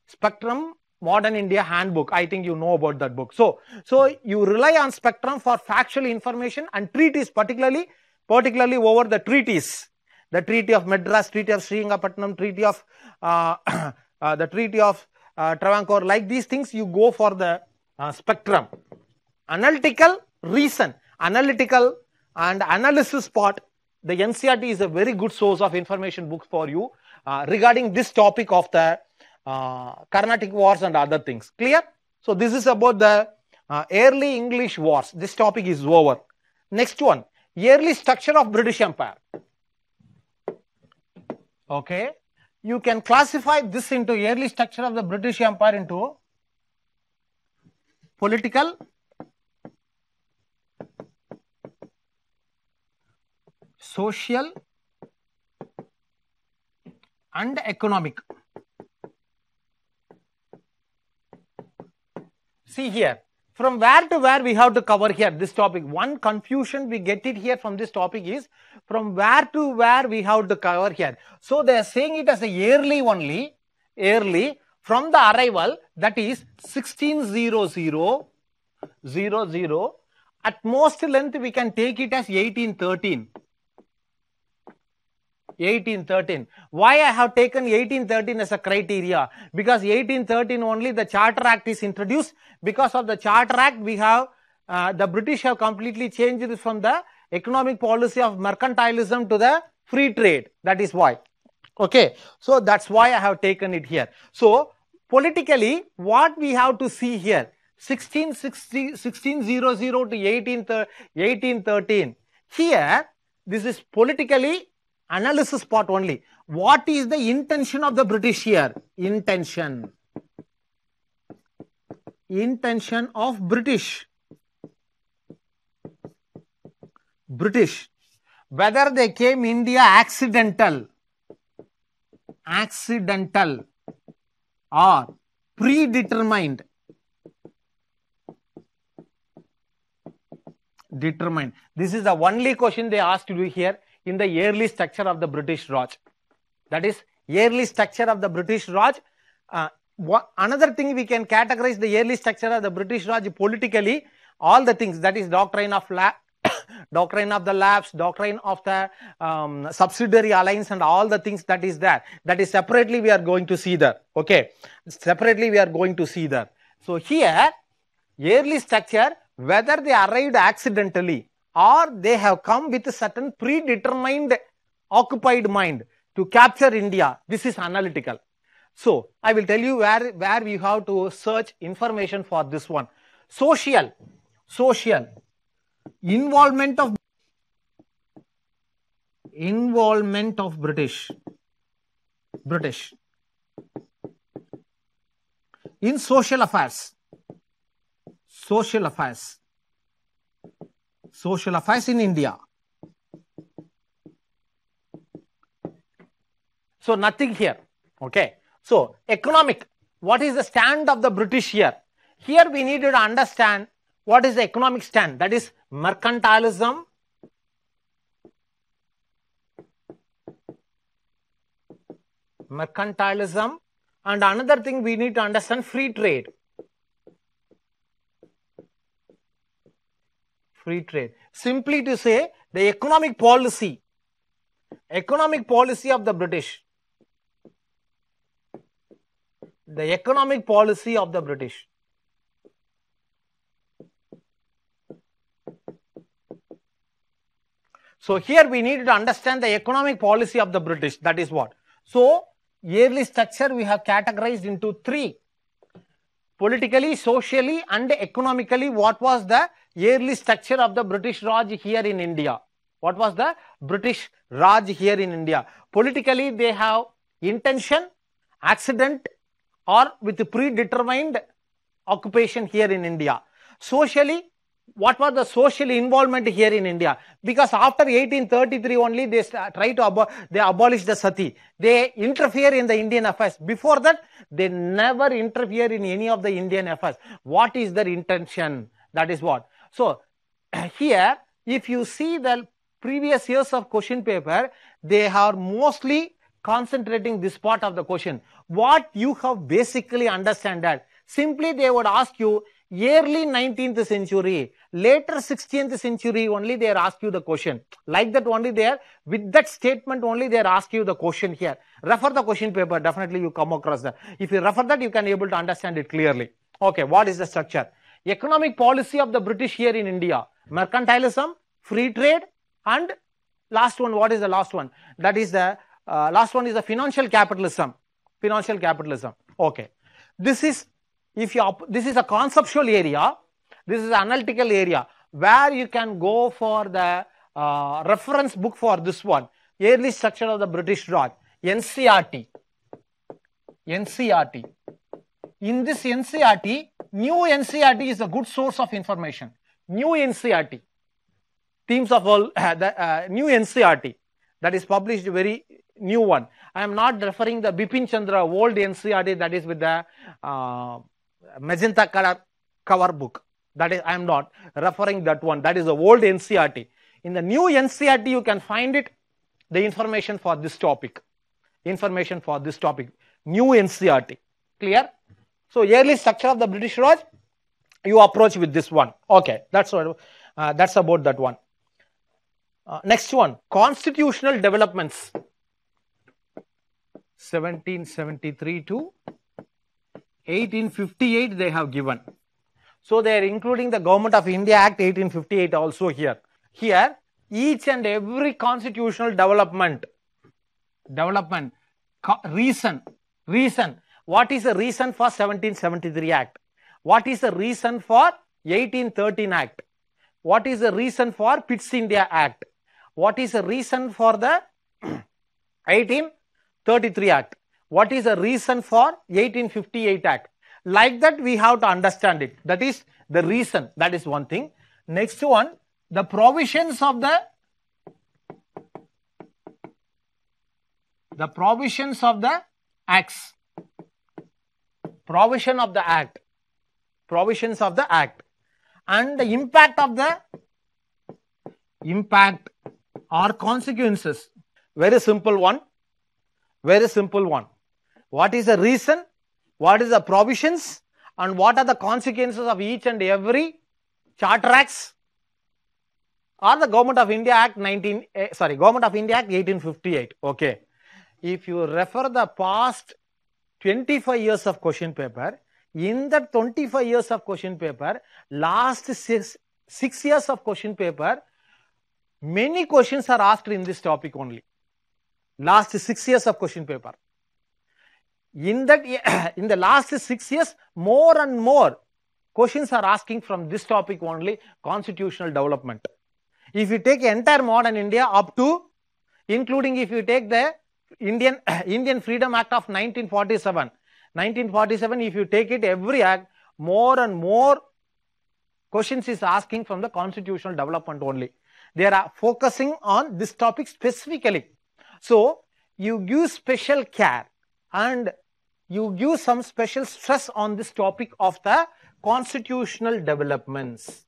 Spectrum Modern India Handbook. I think you know about that book. So, so you rely on Spectrum for factual information and treaties, particularly, particularly over the treaties. The Treaty of Madras, Treaty of Sringapatam, Treaty of uh, *coughs* uh, the Treaty of uh, Travancore, like these things, you go for the uh, spectrum. Analytical reason, analytical and analysis part, the NCRT is a very good source of information book for you uh, regarding this topic of the uh, Carnatic wars and other things. Clear? So this is about the uh, early English wars. This topic is over. Next one, early structure of British Empire. Okay, you can classify this into early structure of the British Empire into political, social and economic. See here, from where to where we have to cover here this topic. One confusion we get it here from this topic is from where to where we have to cover here. So they are saying it as a yearly only, yearly from the arrival that is 1600 00 at most length we can take it as 1813 1813. Why I have taken 1813 as a criteria? Because 1813 only the Charter Act is introduced. Because of the Charter Act, we have uh, the British have completely changed from the economic policy of mercantilism to the free trade. That is why. Okay, so that's why I have taken it here. So politically, what we have to see here, 1660, 1600 to 1813. Here, this is politically analysis part only. What is the intention of the British here? Intention. Intention of British. British. Whether they came India accidental, accidental or predetermined. Determined. This is the only question they asked you here in the yearly structure of the British Raj. That is, yearly structure of the British Raj. Uh, another thing we can categorize the yearly structure of the British Raj politically, all the things that is doctrine of la *coughs* doctrine of the labs, doctrine of the um, subsidiary alliance and all the things that is there. That is separately we are going to see there. Okay. Separately we are going to see there. So here, yearly structure, whether they arrived accidentally or they have come with a certain predetermined occupied mind to capture India. This is analytical. So, I will tell you where, where we have to search information for this one. Social, social, involvement of involvement of British, British in social affairs, social affairs social affairs in India. So nothing here. Okay. So economic. What is the stand of the British here? Here we need to understand what is the economic stand. That is mercantilism. Mercantilism. And another thing we need to understand free trade. free trade. Simply to say, the economic policy, economic policy of the British, the economic policy of the British. So here we need to understand the economic policy of the British. That is what. So yearly structure we have categorized into three politically, socially, and economically, what was the yearly structure of the British Raj here in India? What was the British Raj here in India? Politically, they have intention, accident, or with predetermined occupation here in India. Socially, what was the social involvement here in India? Because after 1833 only, they try to abo they abolish the sati. They interfere in the Indian affairs. Before that, they never interfere in any of the Indian affairs. What is their intention? That is what. So *clears throat* here, if you see the previous years of question paper, they are mostly concentrating this part of the question. What you have basically understood? that simply they would ask you early 19th century later 16th century only they are asked you the question like that only they are with that statement only they are asked you the question here refer the question paper definitely you come across that if you refer that you can able to understand it clearly okay what is the structure economic policy of the british here in india mercantilism free trade and last one what is the last one that is the uh, last one is the financial capitalism financial capitalism okay this is if you this is a conceptual area this is analytical area where you can go for the uh, reference book for this one, Early Structure of the British Raj, NCRT. NCRT. In this NCRT, new NCRT is a good source of information. New NCRT, themes of all, uh, the, uh, new NCRT that is published very new one. I am not referring the Bipin Chandra old NCRT that is with the uh, magenta color cover book. That is, I am not referring that one. That is the old NCRT. In the new NCRT, you can find it, the information for this topic. Information for this topic. New NCRT. Clear? So, yearly structure of the British Raj, you approach with this one. Okay, that's what, uh, that's about that one. Uh, next one, constitutional developments. 1773 to 1858 they have given so they are including the Government of India Act 1858 also here. Here, each and every constitutional development, development, reason, reason. What is the reason for 1773 Act? What is the reason for 1813 Act? What is the reason for Pitts India Act? What is the reason for the 1833 *clears throat* Act? What is the reason for 1858 Act? Like that, we have to understand it. That is the reason. That is one thing. Next one, the provisions of the the provisions of the acts. Provision of the act. Provisions of the act. And the impact of the impact or consequences. Very simple one. Very simple one. What is the reason? what is the provisions and what are the consequences of each and every charter acts or the government of india act 19 eh, sorry government of india act 1858 okay if you refer the past 25 years of question paper in that 25 years of question paper last six, 6 years of question paper many questions are asked in this topic only last 6 years of question paper in that *clears throat* in the last six years more and more questions are asking from this topic only constitutional development if you take entire modern india up to including if you take the indian *clears throat* indian freedom act of 1947 1947 if you take it every act more and more questions is asking from the constitutional development only they are focusing on this topic specifically so you give special care and you give some special stress on this topic of the constitutional developments.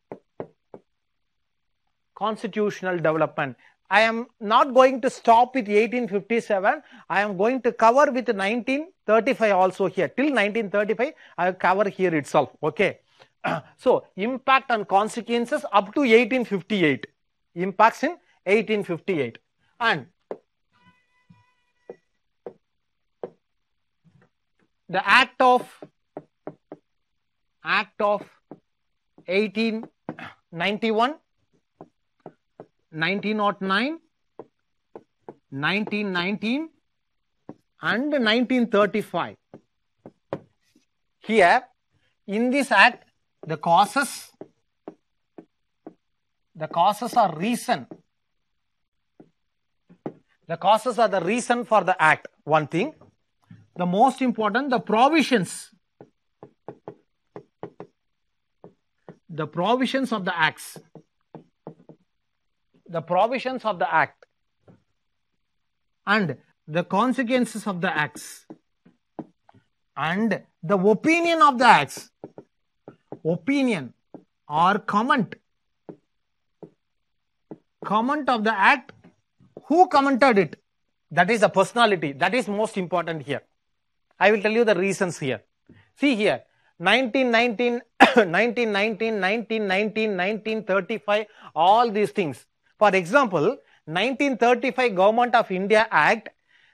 Constitutional development. I am not going to stop with 1857. I am going to cover with 1935 also here. Till 1935, I cover here itself. Okay. *clears throat* so, impact and consequences up to 1858. Impacts in 1858. And the act of act of 1891 1909 1919 and 1935 here in this act the causes the causes are reason the causes are the reason for the act one thing the most important, the provisions. The provisions of the acts. The provisions of the act. And the consequences of the acts. And the opinion of the acts. Opinion or comment. Comment of the act. Who commented it? That is the personality. That is most important here. I will tell you the reasons here. See here, 1919, 1919, 1919, *coughs* 1935, all these things. For example, 1935 Government of India Act,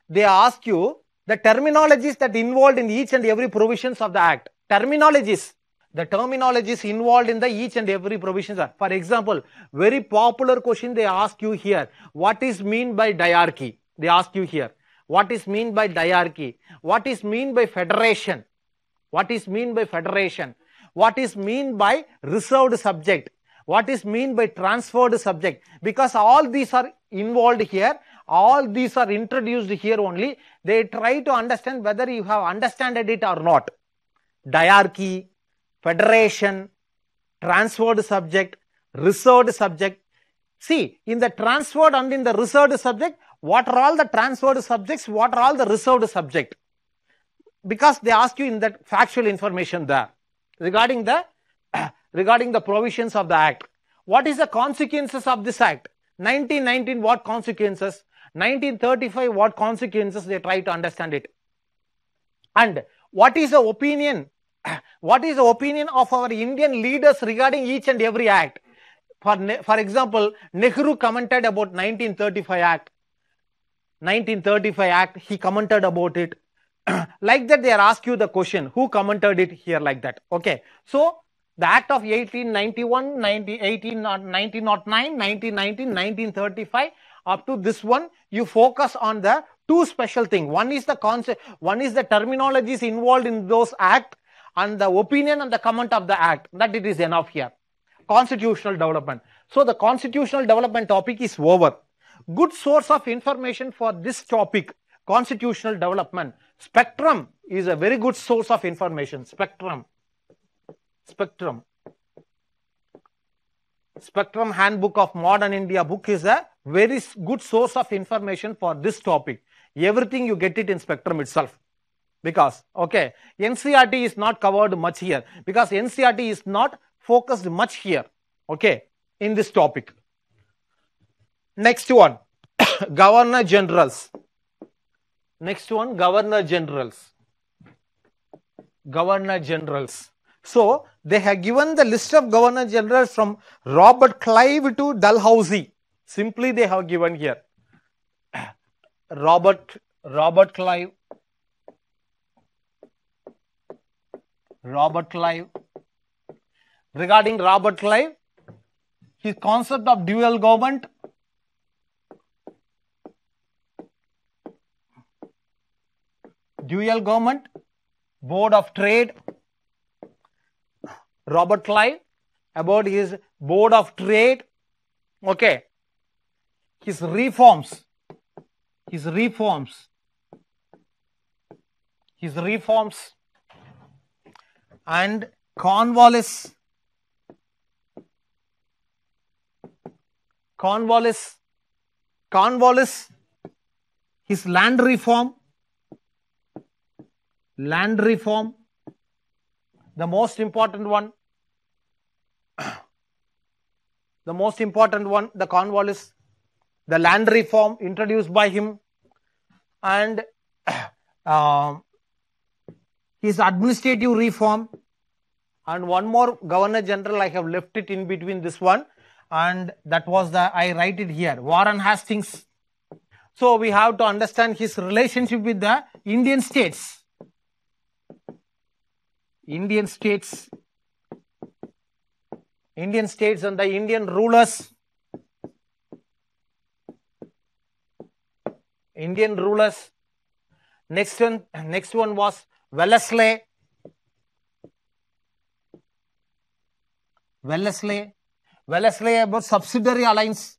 they ask you the terminologies that involved in each and every provisions of the act. Terminologies. The terminologies involved in the each and every provisions are. For example, very popular question they ask you here. What is mean by diarchy? They ask you here what is mean by diarchy, what is mean by federation, what is mean by federation, what is mean by reserved subject, what is mean by transferred subject, because all these are involved here, all these are introduced here only, they try to understand whether you have understood it or not. Diarchy, federation, transferred subject, reserved subject. See, in the transferred and in the reserved subject, what are all the transferred subjects, what are all the reserved subject. Because they ask you in that factual information there regarding the *clears throat* regarding the provisions of the act. What is the consequences of this act? 1919, what consequences? 1935, what consequences? They try to understand it. And what is the opinion? *clears throat* What is the opinion of our Indian leaders regarding each and every act? For, for example, Nehru commented about 1935 Act. 1935 Act, he commented about it. *clears throat* like that, they are ask you the question, who commented it here like that? Okay. So, the Act of 1891, 19, 18, 1909, 1919, 1935, up to this one, you focus on the two special thing. One is the concept, one is the terminologies involved in those act and the opinion and the comment of the act. That it is enough here. Constitutional development. So, the constitutional development topic is over good source of information for this topic constitutional development spectrum is a very good source of information spectrum spectrum spectrum handbook of modern india book is a very good source of information for this topic everything you get it in spectrum itself because okay ncrt is not covered much here because ncrt is not focused much here okay in this topic Next one, *coughs* Governor Generals. Next one, Governor Generals. Governor Generals. So they have given the list of Governor Generals from Robert Clive to Dalhousie. Simply they have given here. *coughs* Robert, Robert Clive. Robert Clive. Regarding Robert Clive, his concept of dual government dual government, Board of Trade, Robert Clive, about his Board of Trade, okay, his reforms, his reforms, his reforms, and Cornwallis, Cornwallis, Cornwallis, his land reform, land reform, the most important one, the most important one, the Cornwallis, the land reform introduced by him, and *clears throat* uh, his administrative reform, and one more Governor General. I have left it in between this one, and that was the I write it here. Warren Hastings. So we have to understand his relationship with the Indian states Indian states, Indian states and the Indian rulers, Indian rulers. Next one, next one was Wellesley. Wellesley. Wellesley about subsidiary alliance.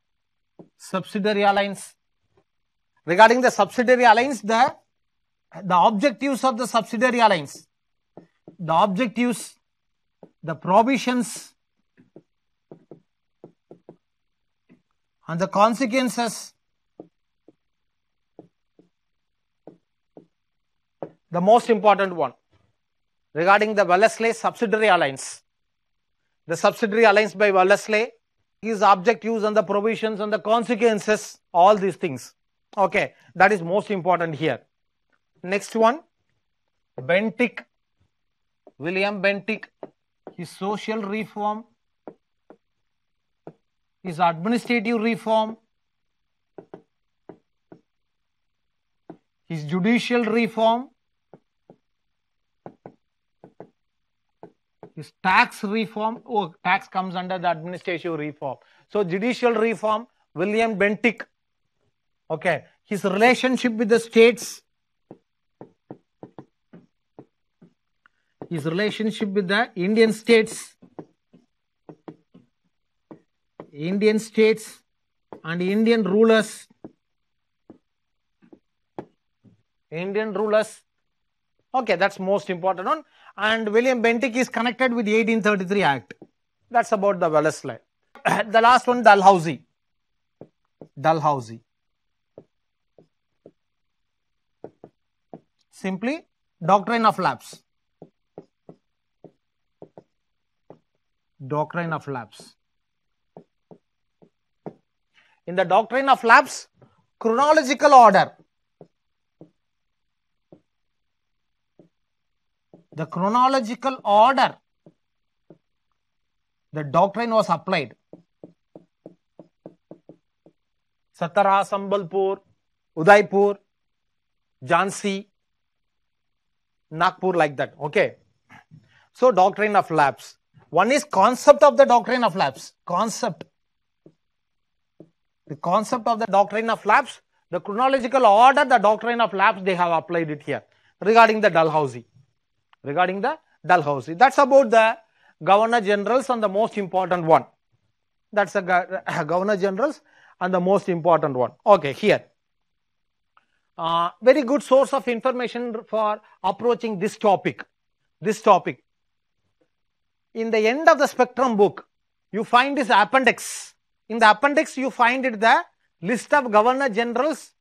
Subsidiary alliance. Regarding the subsidiary alliance, the, the objectives of the subsidiary alliance the objectives, the provisions, and the consequences, the most important one regarding the Wellesley subsidiary alliance. The subsidiary alliance by Wellesley is objectives and the provisions and the consequences, all these things. Okay, that is most important here. Next one, Bentick. William Bentinck, his social reform, his administrative reform, his judicial reform, his tax reform, oh, tax comes under the administrative reform. So, judicial reform, William Bentinck, okay, his relationship with the states, his relationship with the Indian states, Indian states and Indian rulers, Indian rulers. Okay, that's most important one. And William Bentinck is connected with the 1833 Act. That's about the Wellesley. *coughs* the last one, Dalhousie. Dalhousie. Simply, doctrine of lapse. doctrine of lapse. In the doctrine of lapse, chronological order. The chronological order the doctrine was applied. Satara, Sambalpur, Udaipur, Jhansi, Nagpur, like that. Okay. So, doctrine of lapse. One is concept of the doctrine of lapse. Concept. The concept of the doctrine of lapse, the chronological order, the doctrine of lapse, they have applied it here regarding the Dalhousie. Regarding the Dalhousie. That's about the governor generals and the most important one. That's the *coughs* governor generals and the most important one. Okay, here. Uh, very good source of information for approaching this topic. This topic in the end of the spectrum book, you find this appendix. In the appendix, you find it the list of governor generals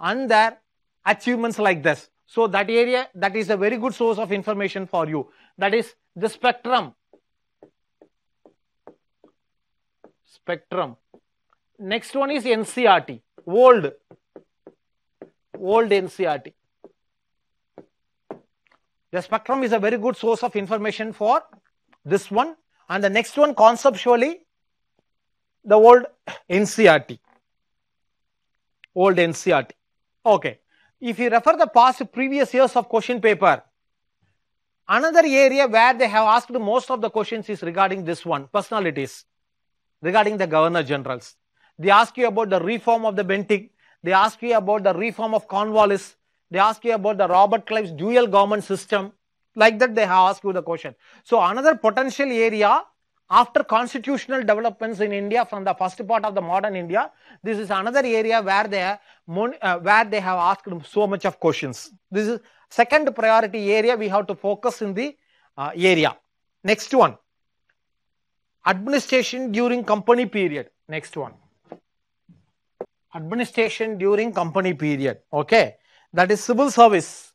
and their achievements like this. So that area, that is a very good source of information for you. That is the spectrum. Spectrum. Next one is NCRT, old, old NCRT. The spectrum is a very good source of information for this one and the next one conceptually the old ncrt old ncrt okay if you refer the past previous years of question paper another area where they have asked most of the questions is regarding this one personalities regarding the governor generals they ask you about the reform of the bentinck they ask you about the reform of cornwallis they ask you about the robert clive's dual government system like that they asked you the question so another potential area after constitutional developments in india from the first part of the modern india this is another area where they have, uh, where they have asked so much of questions this is second priority area we have to focus in the uh, area next one administration during company period next one administration during company period okay that is civil service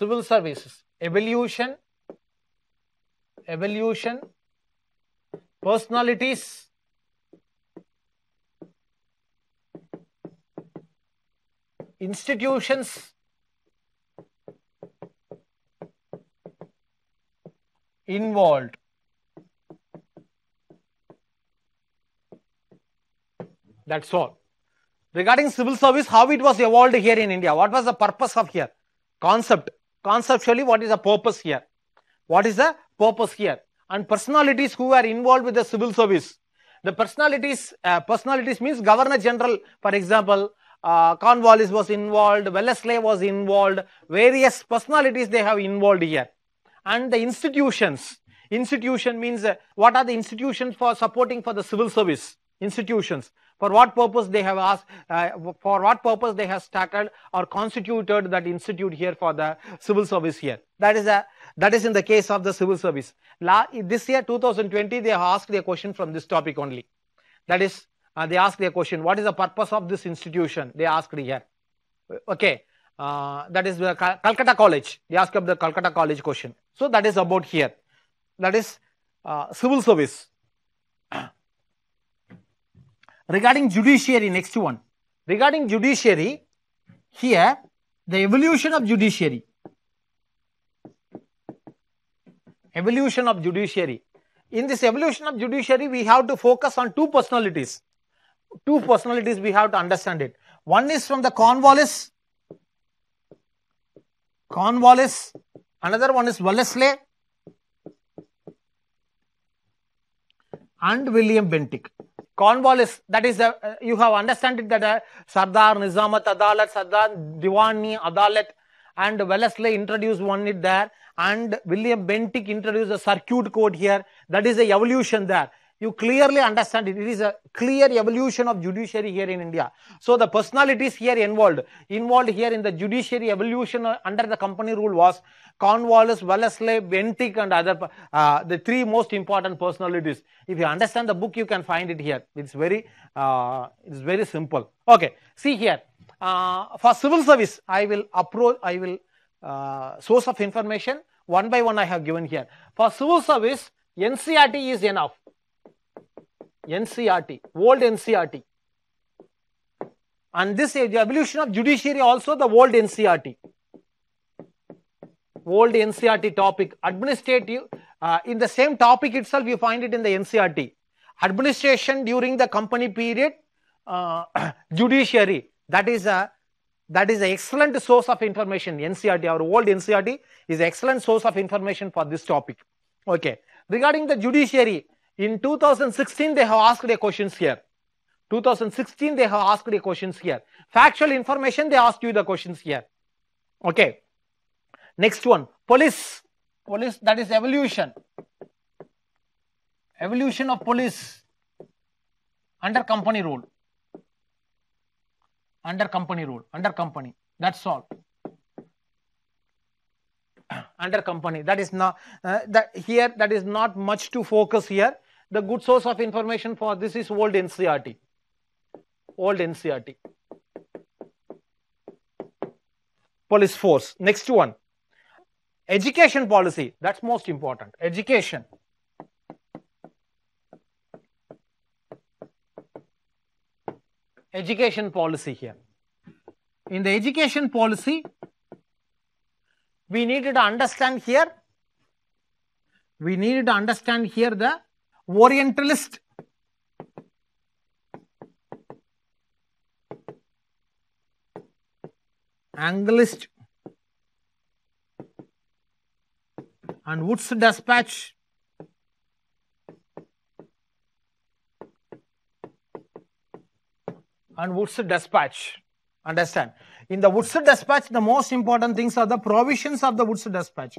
civil services, evolution, evolution, personalities, institutions, involved. That's all. Regarding civil service, how it was evolved here in India, what was the purpose of here? Concept conceptually what is the purpose here what is the purpose here and personalities who are involved with the civil service the personalities uh, personalities means governor general for example uh, cornwallis was involved wellesley was involved various personalities they have involved here and the institutions institution means uh, what are the institutions for supporting for the civil service institutions for what purpose they have asked, uh, for what purpose they have started or constituted that institute here for the civil service here. That is a that is in the case of the civil service. La, this year 2020 they have asked a question from this topic only. That is uh, they asked a question. What is the purpose of this institution? They asked here. Uh, okay. Uh, that is the Cal Calcutta College. They asked about the Calcutta College question. So that is about here. That is uh, civil service. Regarding judiciary, next one. Regarding judiciary, here the evolution of judiciary. Evolution of judiciary. In this evolution of judiciary, we have to focus on two personalities. Two personalities we have to understand it. One is from the Cornwallis, Cornwallis, another one is Wellesley, and William Bentinck. Cornwall is, that is, uh, uh you have understood that uh, Sardar, Nizamat Adalat, Sardar Diwani Adalat and Wellesley introduced one it there and William Bentinck introduced the circuit code here. That is the evolution there you clearly understand it. It is a clear evolution of judiciary here in India. So the personalities here involved, involved here in the judiciary evolution under the company rule was Cornwallis, Wellesley, Bentinck and other, uh, the three most important personalities. If you understand the book, you can find it here. It's very, uh, it's very simple. Okay, see here. Uh, for civil service, I will approach, I will, uh, source of information, one by one I have given here. For civil service, NCRT is enough NCRT, old NCRT. And this the evolution of judiciary also the old NCRT. Old NCRT topic, administrative, uh, in the same topic itself you find it in the NCRT. Administration during the company period, uh, *coughs* judiciary, that is a that is an excellent source of information. NCRT, our old NCRT is excellent source of information for this topic. Okay. Regarding the judiciary, in 2016, they have asked the questions here. 2016, they have asked the questions here. Factual information, they asked you the questions here. Okay. Next one, police. Police, that is evolution. Evolution of police under company rule. Under company rule, under company. That's all under company that is not uh, that here that is not much to focus here the good source of information for this is old NCRT. Old NCRT. Police force. Next one. Education policy. That's most important. Education. Education policy here. In the education policy, we needed to understand here we needed to understand here the Orientalist Anglist and Wood's Dispatch. And Wood's Dispatch. Understand? In the Wood's Dispatch, the most important things are the provisions of the Wood's Dispatch.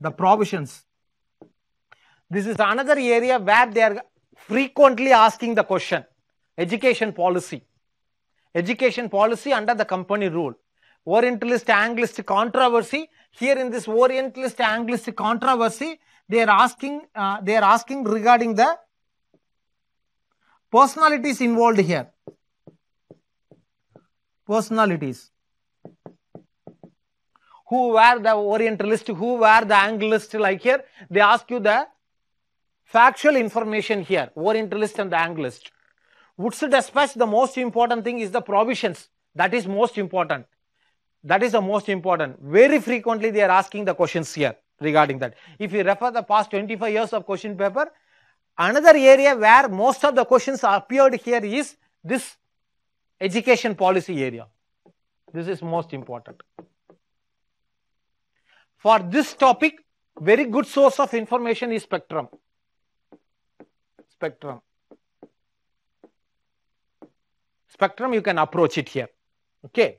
The provisions. This is another area where they are frequently asking the question education policy. Education policy under the company rule. Orientalist Anglist controversy. Here in this Orientalist Anglist controversy, they are asking, uh, they are asking regarding the personalities involved here. Personalities who were the orientalist who were the anglist like here they ask you the factual information here, Orientalist and the would Wood's dispatch, the most important thing is the provisions. That is most important. That is the most important. Very frequently they are asking the questions here regarding that. If you refer the past 25 years of question paper, another area where most of the questions appeared here is this education policy area. This is most important. For this topic, very good source of information is Spectrum spectrum. Spectrum, you can approach it here. Okay.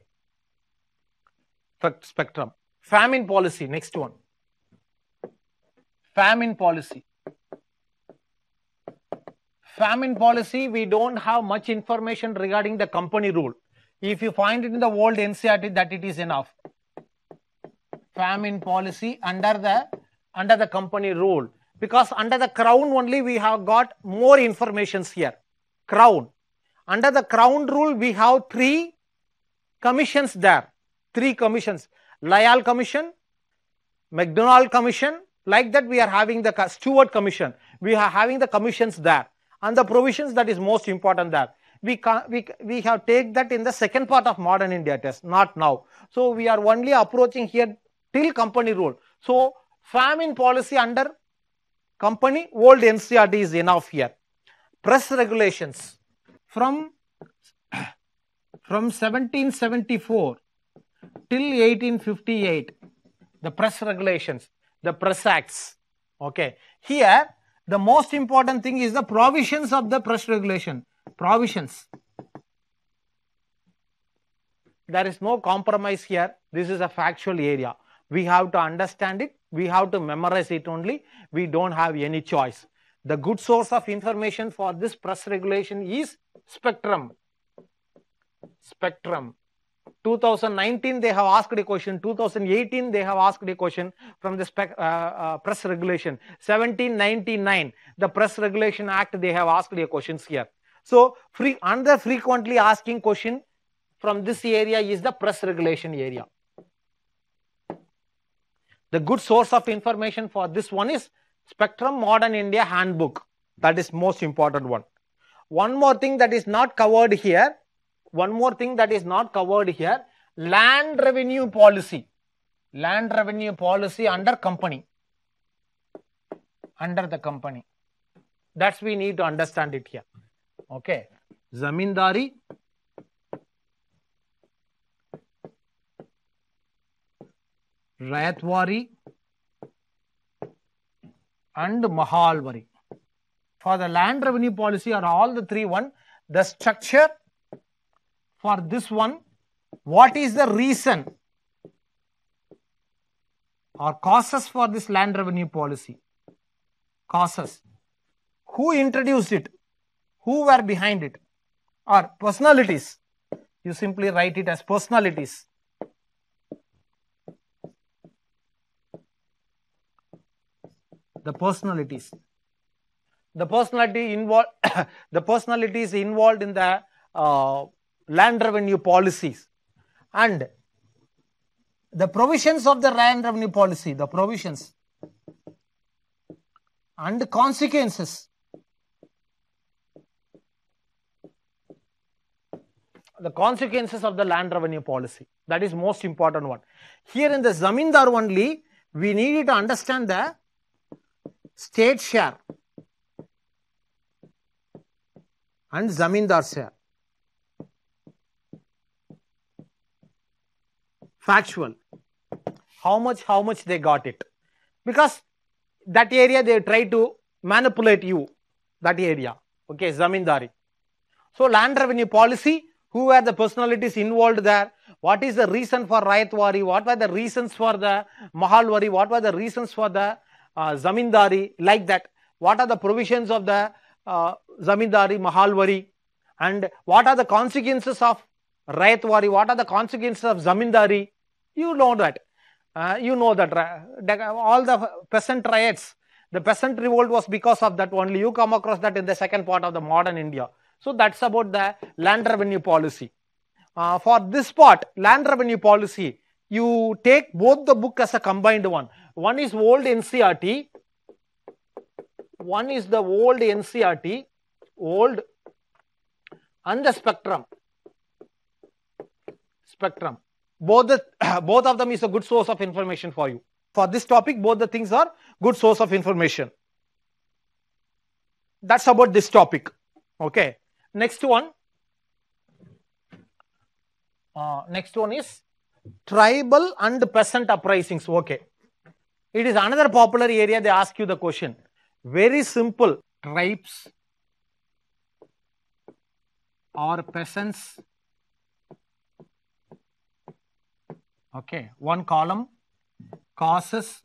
Spectrum. Famine policy, next one. Famine policy. Famine policy, we don't have much information regarding the company rule. If you find it in the old NCRT, that it is enough. Famine policy under the under the company rule because under the crown only we have got more informations here crown under the crown rule we have three commissions there three commissions lyall commission mcdonald commission like that we are having the steward commission we are having the commissions there and the provisions that is most important there we, we, we have take that in the second part of modern India test, not now. So, we are only approaching here till company rule. So, famine policy under company old NCRD is enough here press regulations from from 1774 till 1858 the press regulations the press acts okay here the most important thing is the provisions of the press regulation provisions there is no compromise here this is a factual area we have to understand it we have to memorize it only we don't have any choice the good source of information for this press regulation is spectrum spectrum 2019 they have asked a question 2018 they have asked a question from the spec, uh, uh, press regulation 1799 the press regulation act they have asked a questions here so free, another frequently asking question from this area is the press regulation area the good source of information for this one is Spectrum Modern India Handbook. That is most important one. One more thing that is not covered here, one more thing that is not covered here, land revenue policy. Land revenue policy under company. Under the company. That's we need to understand it here. Okay. Zamindari Rathwari and Mahalwari. For the land revenue policy are all the three one. The structure for this one, what is the reason or causes for this land revenue policy? Causes. Who introduced it? Who were behind it? Or personalities. You simply write it as personalities the personalities. The personality involved, *coughs* the personalities involved in the uh, land revenue policies, and the provisions of the land revenue policy, the provisions and consequences. The consequences of the land revenue policy. That is most important one. Here in the Zamindar only, we need to understand the state share and zamindar share. Factual. How much, how much they got it. Because that area they try to manipulate you, that area. Okay, zamindari. So land revenue policy, who are the personalities involved there? What is the reason for Rayatwari? What were the reasons for the Mahalwari? What were the reasons for the uh, zamindari like that what are the provisions of the uh, zamindari mahalwari and what are the consequences of rayatwari what are the consequences of zamindari you know that uh, you know that all the peasant riots the peasant revolt was because of that only you come across that in the second part of the modern india so that's about the land revenue policy uh, for this part land revenue policy you take both the book as a combined one. One is old NCRT, one is the old NCRT, old and the spectrum. Spectrum. Both, the, *coughs* both of them is a good source of information for you. For this topic, both the things are good source of information. That's about this topic. Okay. Next one. Uh, next one is tribal and peasant uprisings. Okay. It is another popular area they ask you the question. Very simple. Tribes or peasants. Okay. One column. Causes.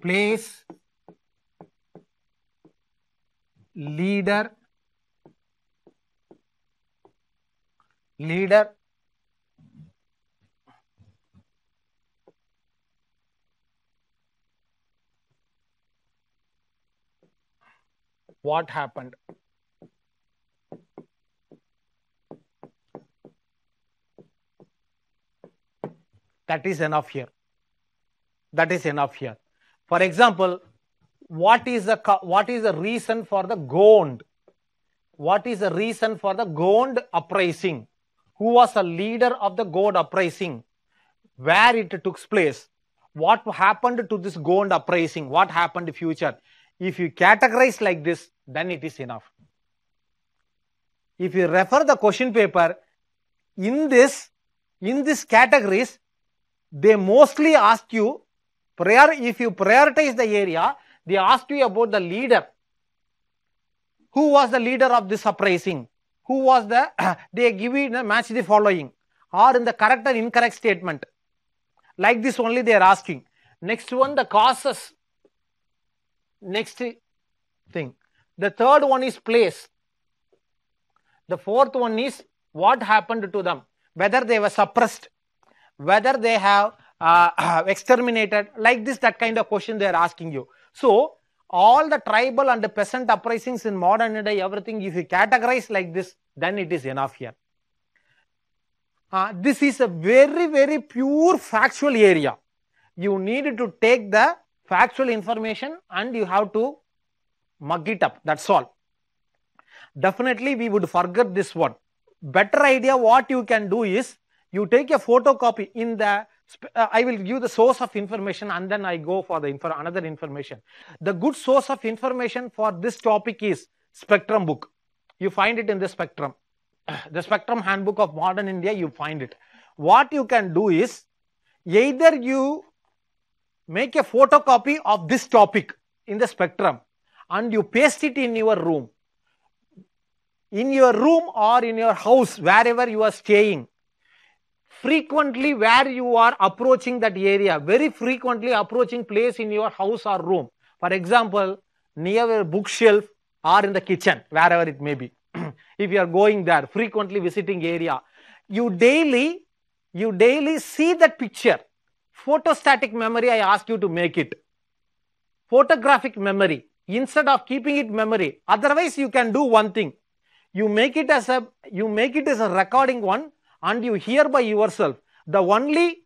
Place. Leader leader what happened that is enough here that is enough here for example what is the what is the reason for the gond what is the reason for the gond uprising who was a leader of the Gold uprising, where it took place, what happened to this Gold uprising, what happened in future. If you categorize like this, then it is enough. If you refer the question paper, in this, in these categories, they mostly ask you, prior, if you prioritize the area, they ask you about the leader. Who was the leader of this uprising? who was the *clears throat* they give the match the following or in the correct and incorrect statement like this only they are asking next one the causes next thing the third one is place the fourth one is what happened to them whether they were suppressed whether they have uh, *clears throat* exterminated like this that kind of question they are asking you so all the tribal and the peasant uprisings in modern day, everything, if you categorize like this, then it is enough here. Uh, this is a very, very pure factual area. You need to take the factual information and you have to mug it up. That's all. Definitely, we would forget this one. Better idea what you can do is you take a photocopy in the uh, I will give the source of information and then I go for the inf another information. The good source of information for this topic is Spectrum book. You find it in the Spectrum. *clears throat* The Spectrum Handbook of Modern India, you find it. What you can do is either you make a photocopy of this topic in the Spectrum and you paste it in your room. In your room or in your house, wherever you are staying, frequently where you are approaching that area, very frequently approaching place in your house or room. For example, near a bookshelf or in the kitchen, wherever it may be. *clears throat* if you are going there, frequently visiting area, you daily, you daily see that picture. Photostatic memory, I ask you to make it. Photographic memory, instead of keeping it memory. Otherwise, you can do one thing. You make it as a, you make it as a recording one and you hear by yourself. The only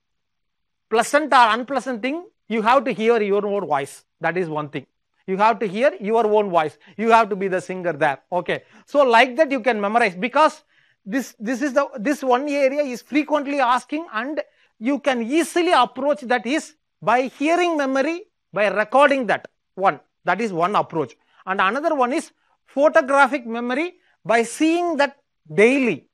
pleasant or unpleasant thing you have to hear your own voice. That is one thing. You have to hear your own voice. You have to be the singer there. Okay. So like that you can memorize because this this is the this one area is frequently asking and you can easily approach that is by hearing memory by recording that one. That is one approach. And another one is photographic memory by seeing that daily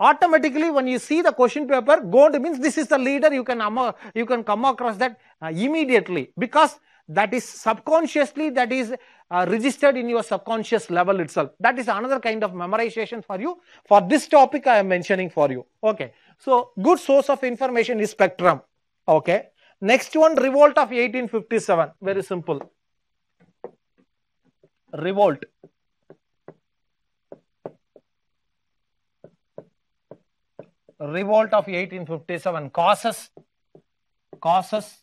automatically when you see the question paper gold means this is the leader you can you can come across that uh, immediately because that is subconsciously that is uh, registered in your subconscious level itself that is another kind of memorization for you for this topic i am mentioning for you okay so good source of information is spectrum okay next one revolt of 1857 very simple revolt revolt of 1857 causes causes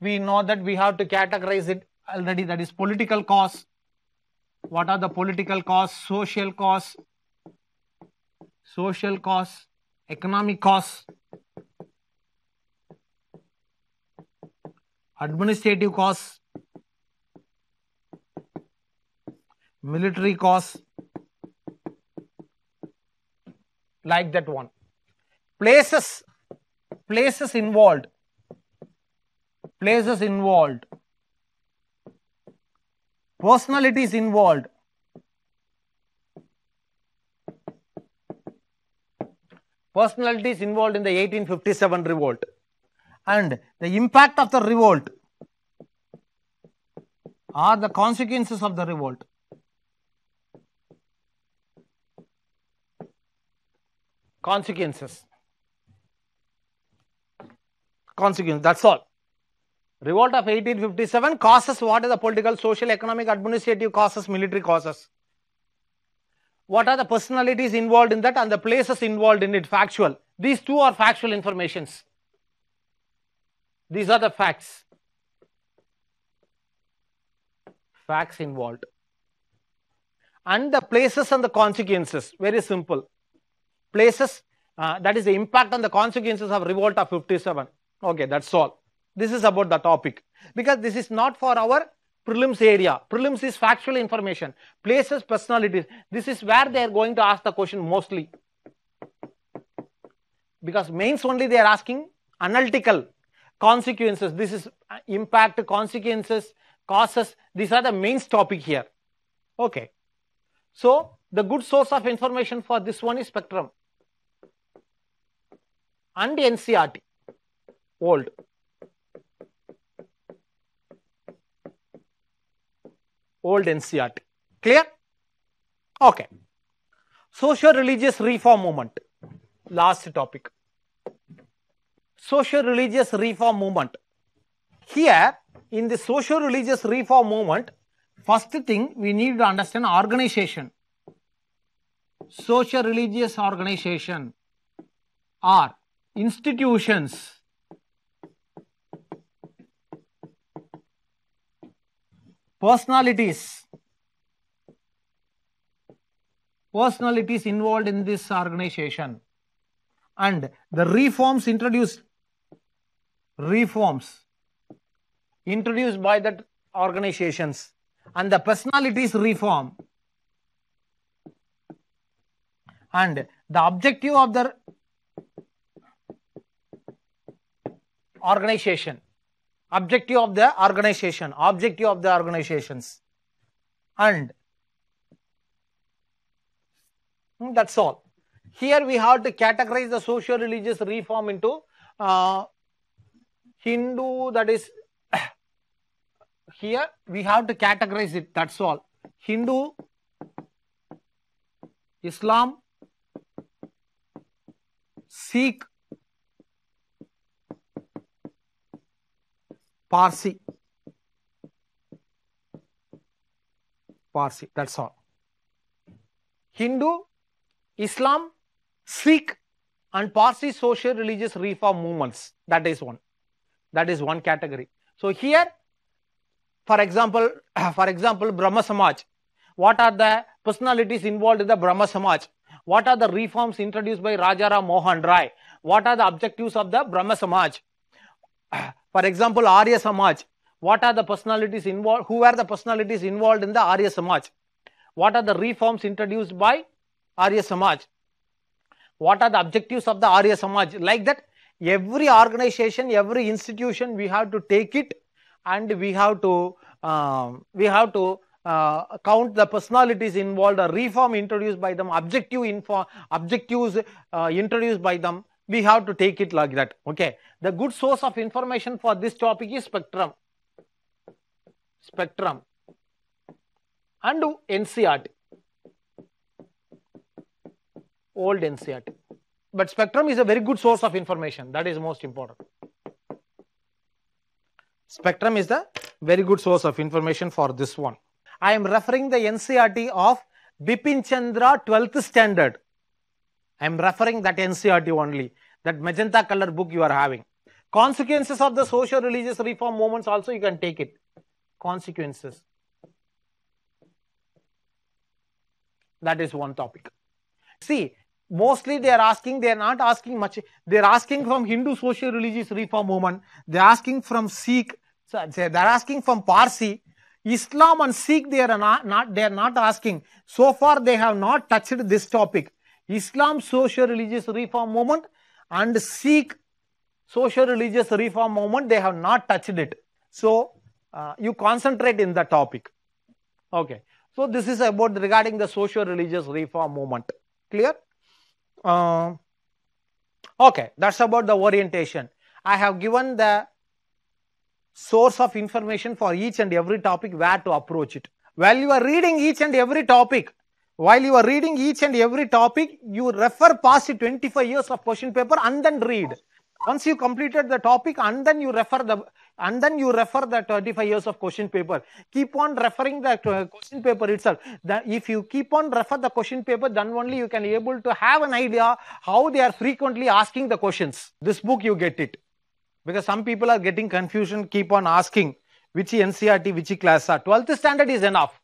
we know that we have to categorize it already that is political cause what are the political cause social cause social cause economic cause administrative cause military cause like that one places places involved places involved personalities involved personalities involved in the 1857 revolt and the impact of the revolt are the consequences of the revolt consequences consequence. That's all. Revolt of 1857 causes what are the political, social, economic, administrative causes, military causes. What are the personalities involved in that and the places involved in it? Factual. These two are factual informations. These are the facts. Facts involved. And the places and the consequences. Very simple. Places, uh, that is the impact and the consequences of revolt of 57 Okay, that's all. This is about the topic because this is not for our prelims area. Prelims is factual information, places, personalities. This is where they are going to ask the question mostly. Because mains only they are asking analytical consequences. This is uh, impact, consequences, causes. These are the mains topic here. Okay. So, the good source of information for this one is spectrum and NCRT volt old NCRT. Clear? Okay. Social religious reform movement. Last topic. Social religious reform movement. Here, in the social religious reform movement, first thing we need to understand organization. Social religious organization are institutions personalities personalities involved in this organization and the reforms introduced reforms introduced by that organizations and the personalities reform and the objective of the organization objective of the organization, objective of the organizations and hmm, that's all. Here we have to categorize the social religious reform into uh, Hindu that is *coughs* here we have to categorize it that's all. Hindu, Islam, Sikh, Parsi. Parsi, that's all. Hindu, Islam, Sikh, and Parsi social religious reform movements. That is one. That is one category. So here, for example, *clears throat* for example, Brahma Samaj. What are the personalities involved in the Brahma Samaj? What are the reforms introduced by Rajaram Mohan Rai? What are the objectives of the Brahma Samaj? *clears throat* For example, Arya Samaj. What are the personalities involved? Who are the personalities involved in the Arya Samaj? What are the reforms introduced by Arya Samaj? What are the objectives of the Arya Samaj? Like that, every organization, every institution, we have to take it and we have to uh, we have to uh, count the personalities involved, a reform introduced by them, objective info, objectives uh, introduced by them, we have to take it like that. Okay. The good source of information for this topic is spectrum. Spectrum and NCRT. Old NCRT. But spectrum is a very good source of information. That is most important. Spectrum is the very good source of information for this one. I am referring the NCRT of Bipin Chandra 12th standard. I am referring that NCRT only that magenta color book you are having. Consequences of the social religious reform movements also you can take it. Consequences. That is one topic. See, mostly they are asking, they are not asking much. They are asking from Hindu social religious reform movement. They are asking from Sikh. So they are asking from Parsi. Islam and Sikh, they are not, not, they are not asking. So far, they have not touched this topic. Islam social religious reform movement and seek social religious reform movement, they have not touched it. So uh, you concentrate in the topic. Okay. So this is about regarding the social religious reform movement. Clear? Uh, okay, that's about the orientation. I have given the source of information for each and every topic where to approach it. While you are reading each and every topic, while you are reading each and every topic, you refer past 25 years of question paper and then read. Once you completed the topic and then you refer the and then you refer the 25 years of question paper. Keep on referring the question paper itself. That if you keep on refer the question paper, then only you can able to have an idea how they are frequently asking the questions. This book you get it because some people are getting confusion. Keep on asking which NCRT, which class are 12th standard is enough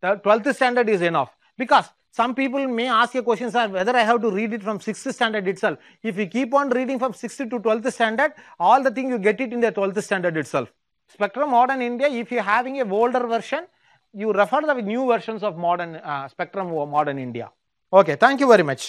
the 12th standard is enough because some people may ask a question sir whether i have to read it from 6th standard itself if you keep on reading from 6th to 12th standard all the thing you get it in the 12th standard itself spectrum modern india if you're having a older version you refer the new versions of modern uh, spectrum modern india okay thank you very much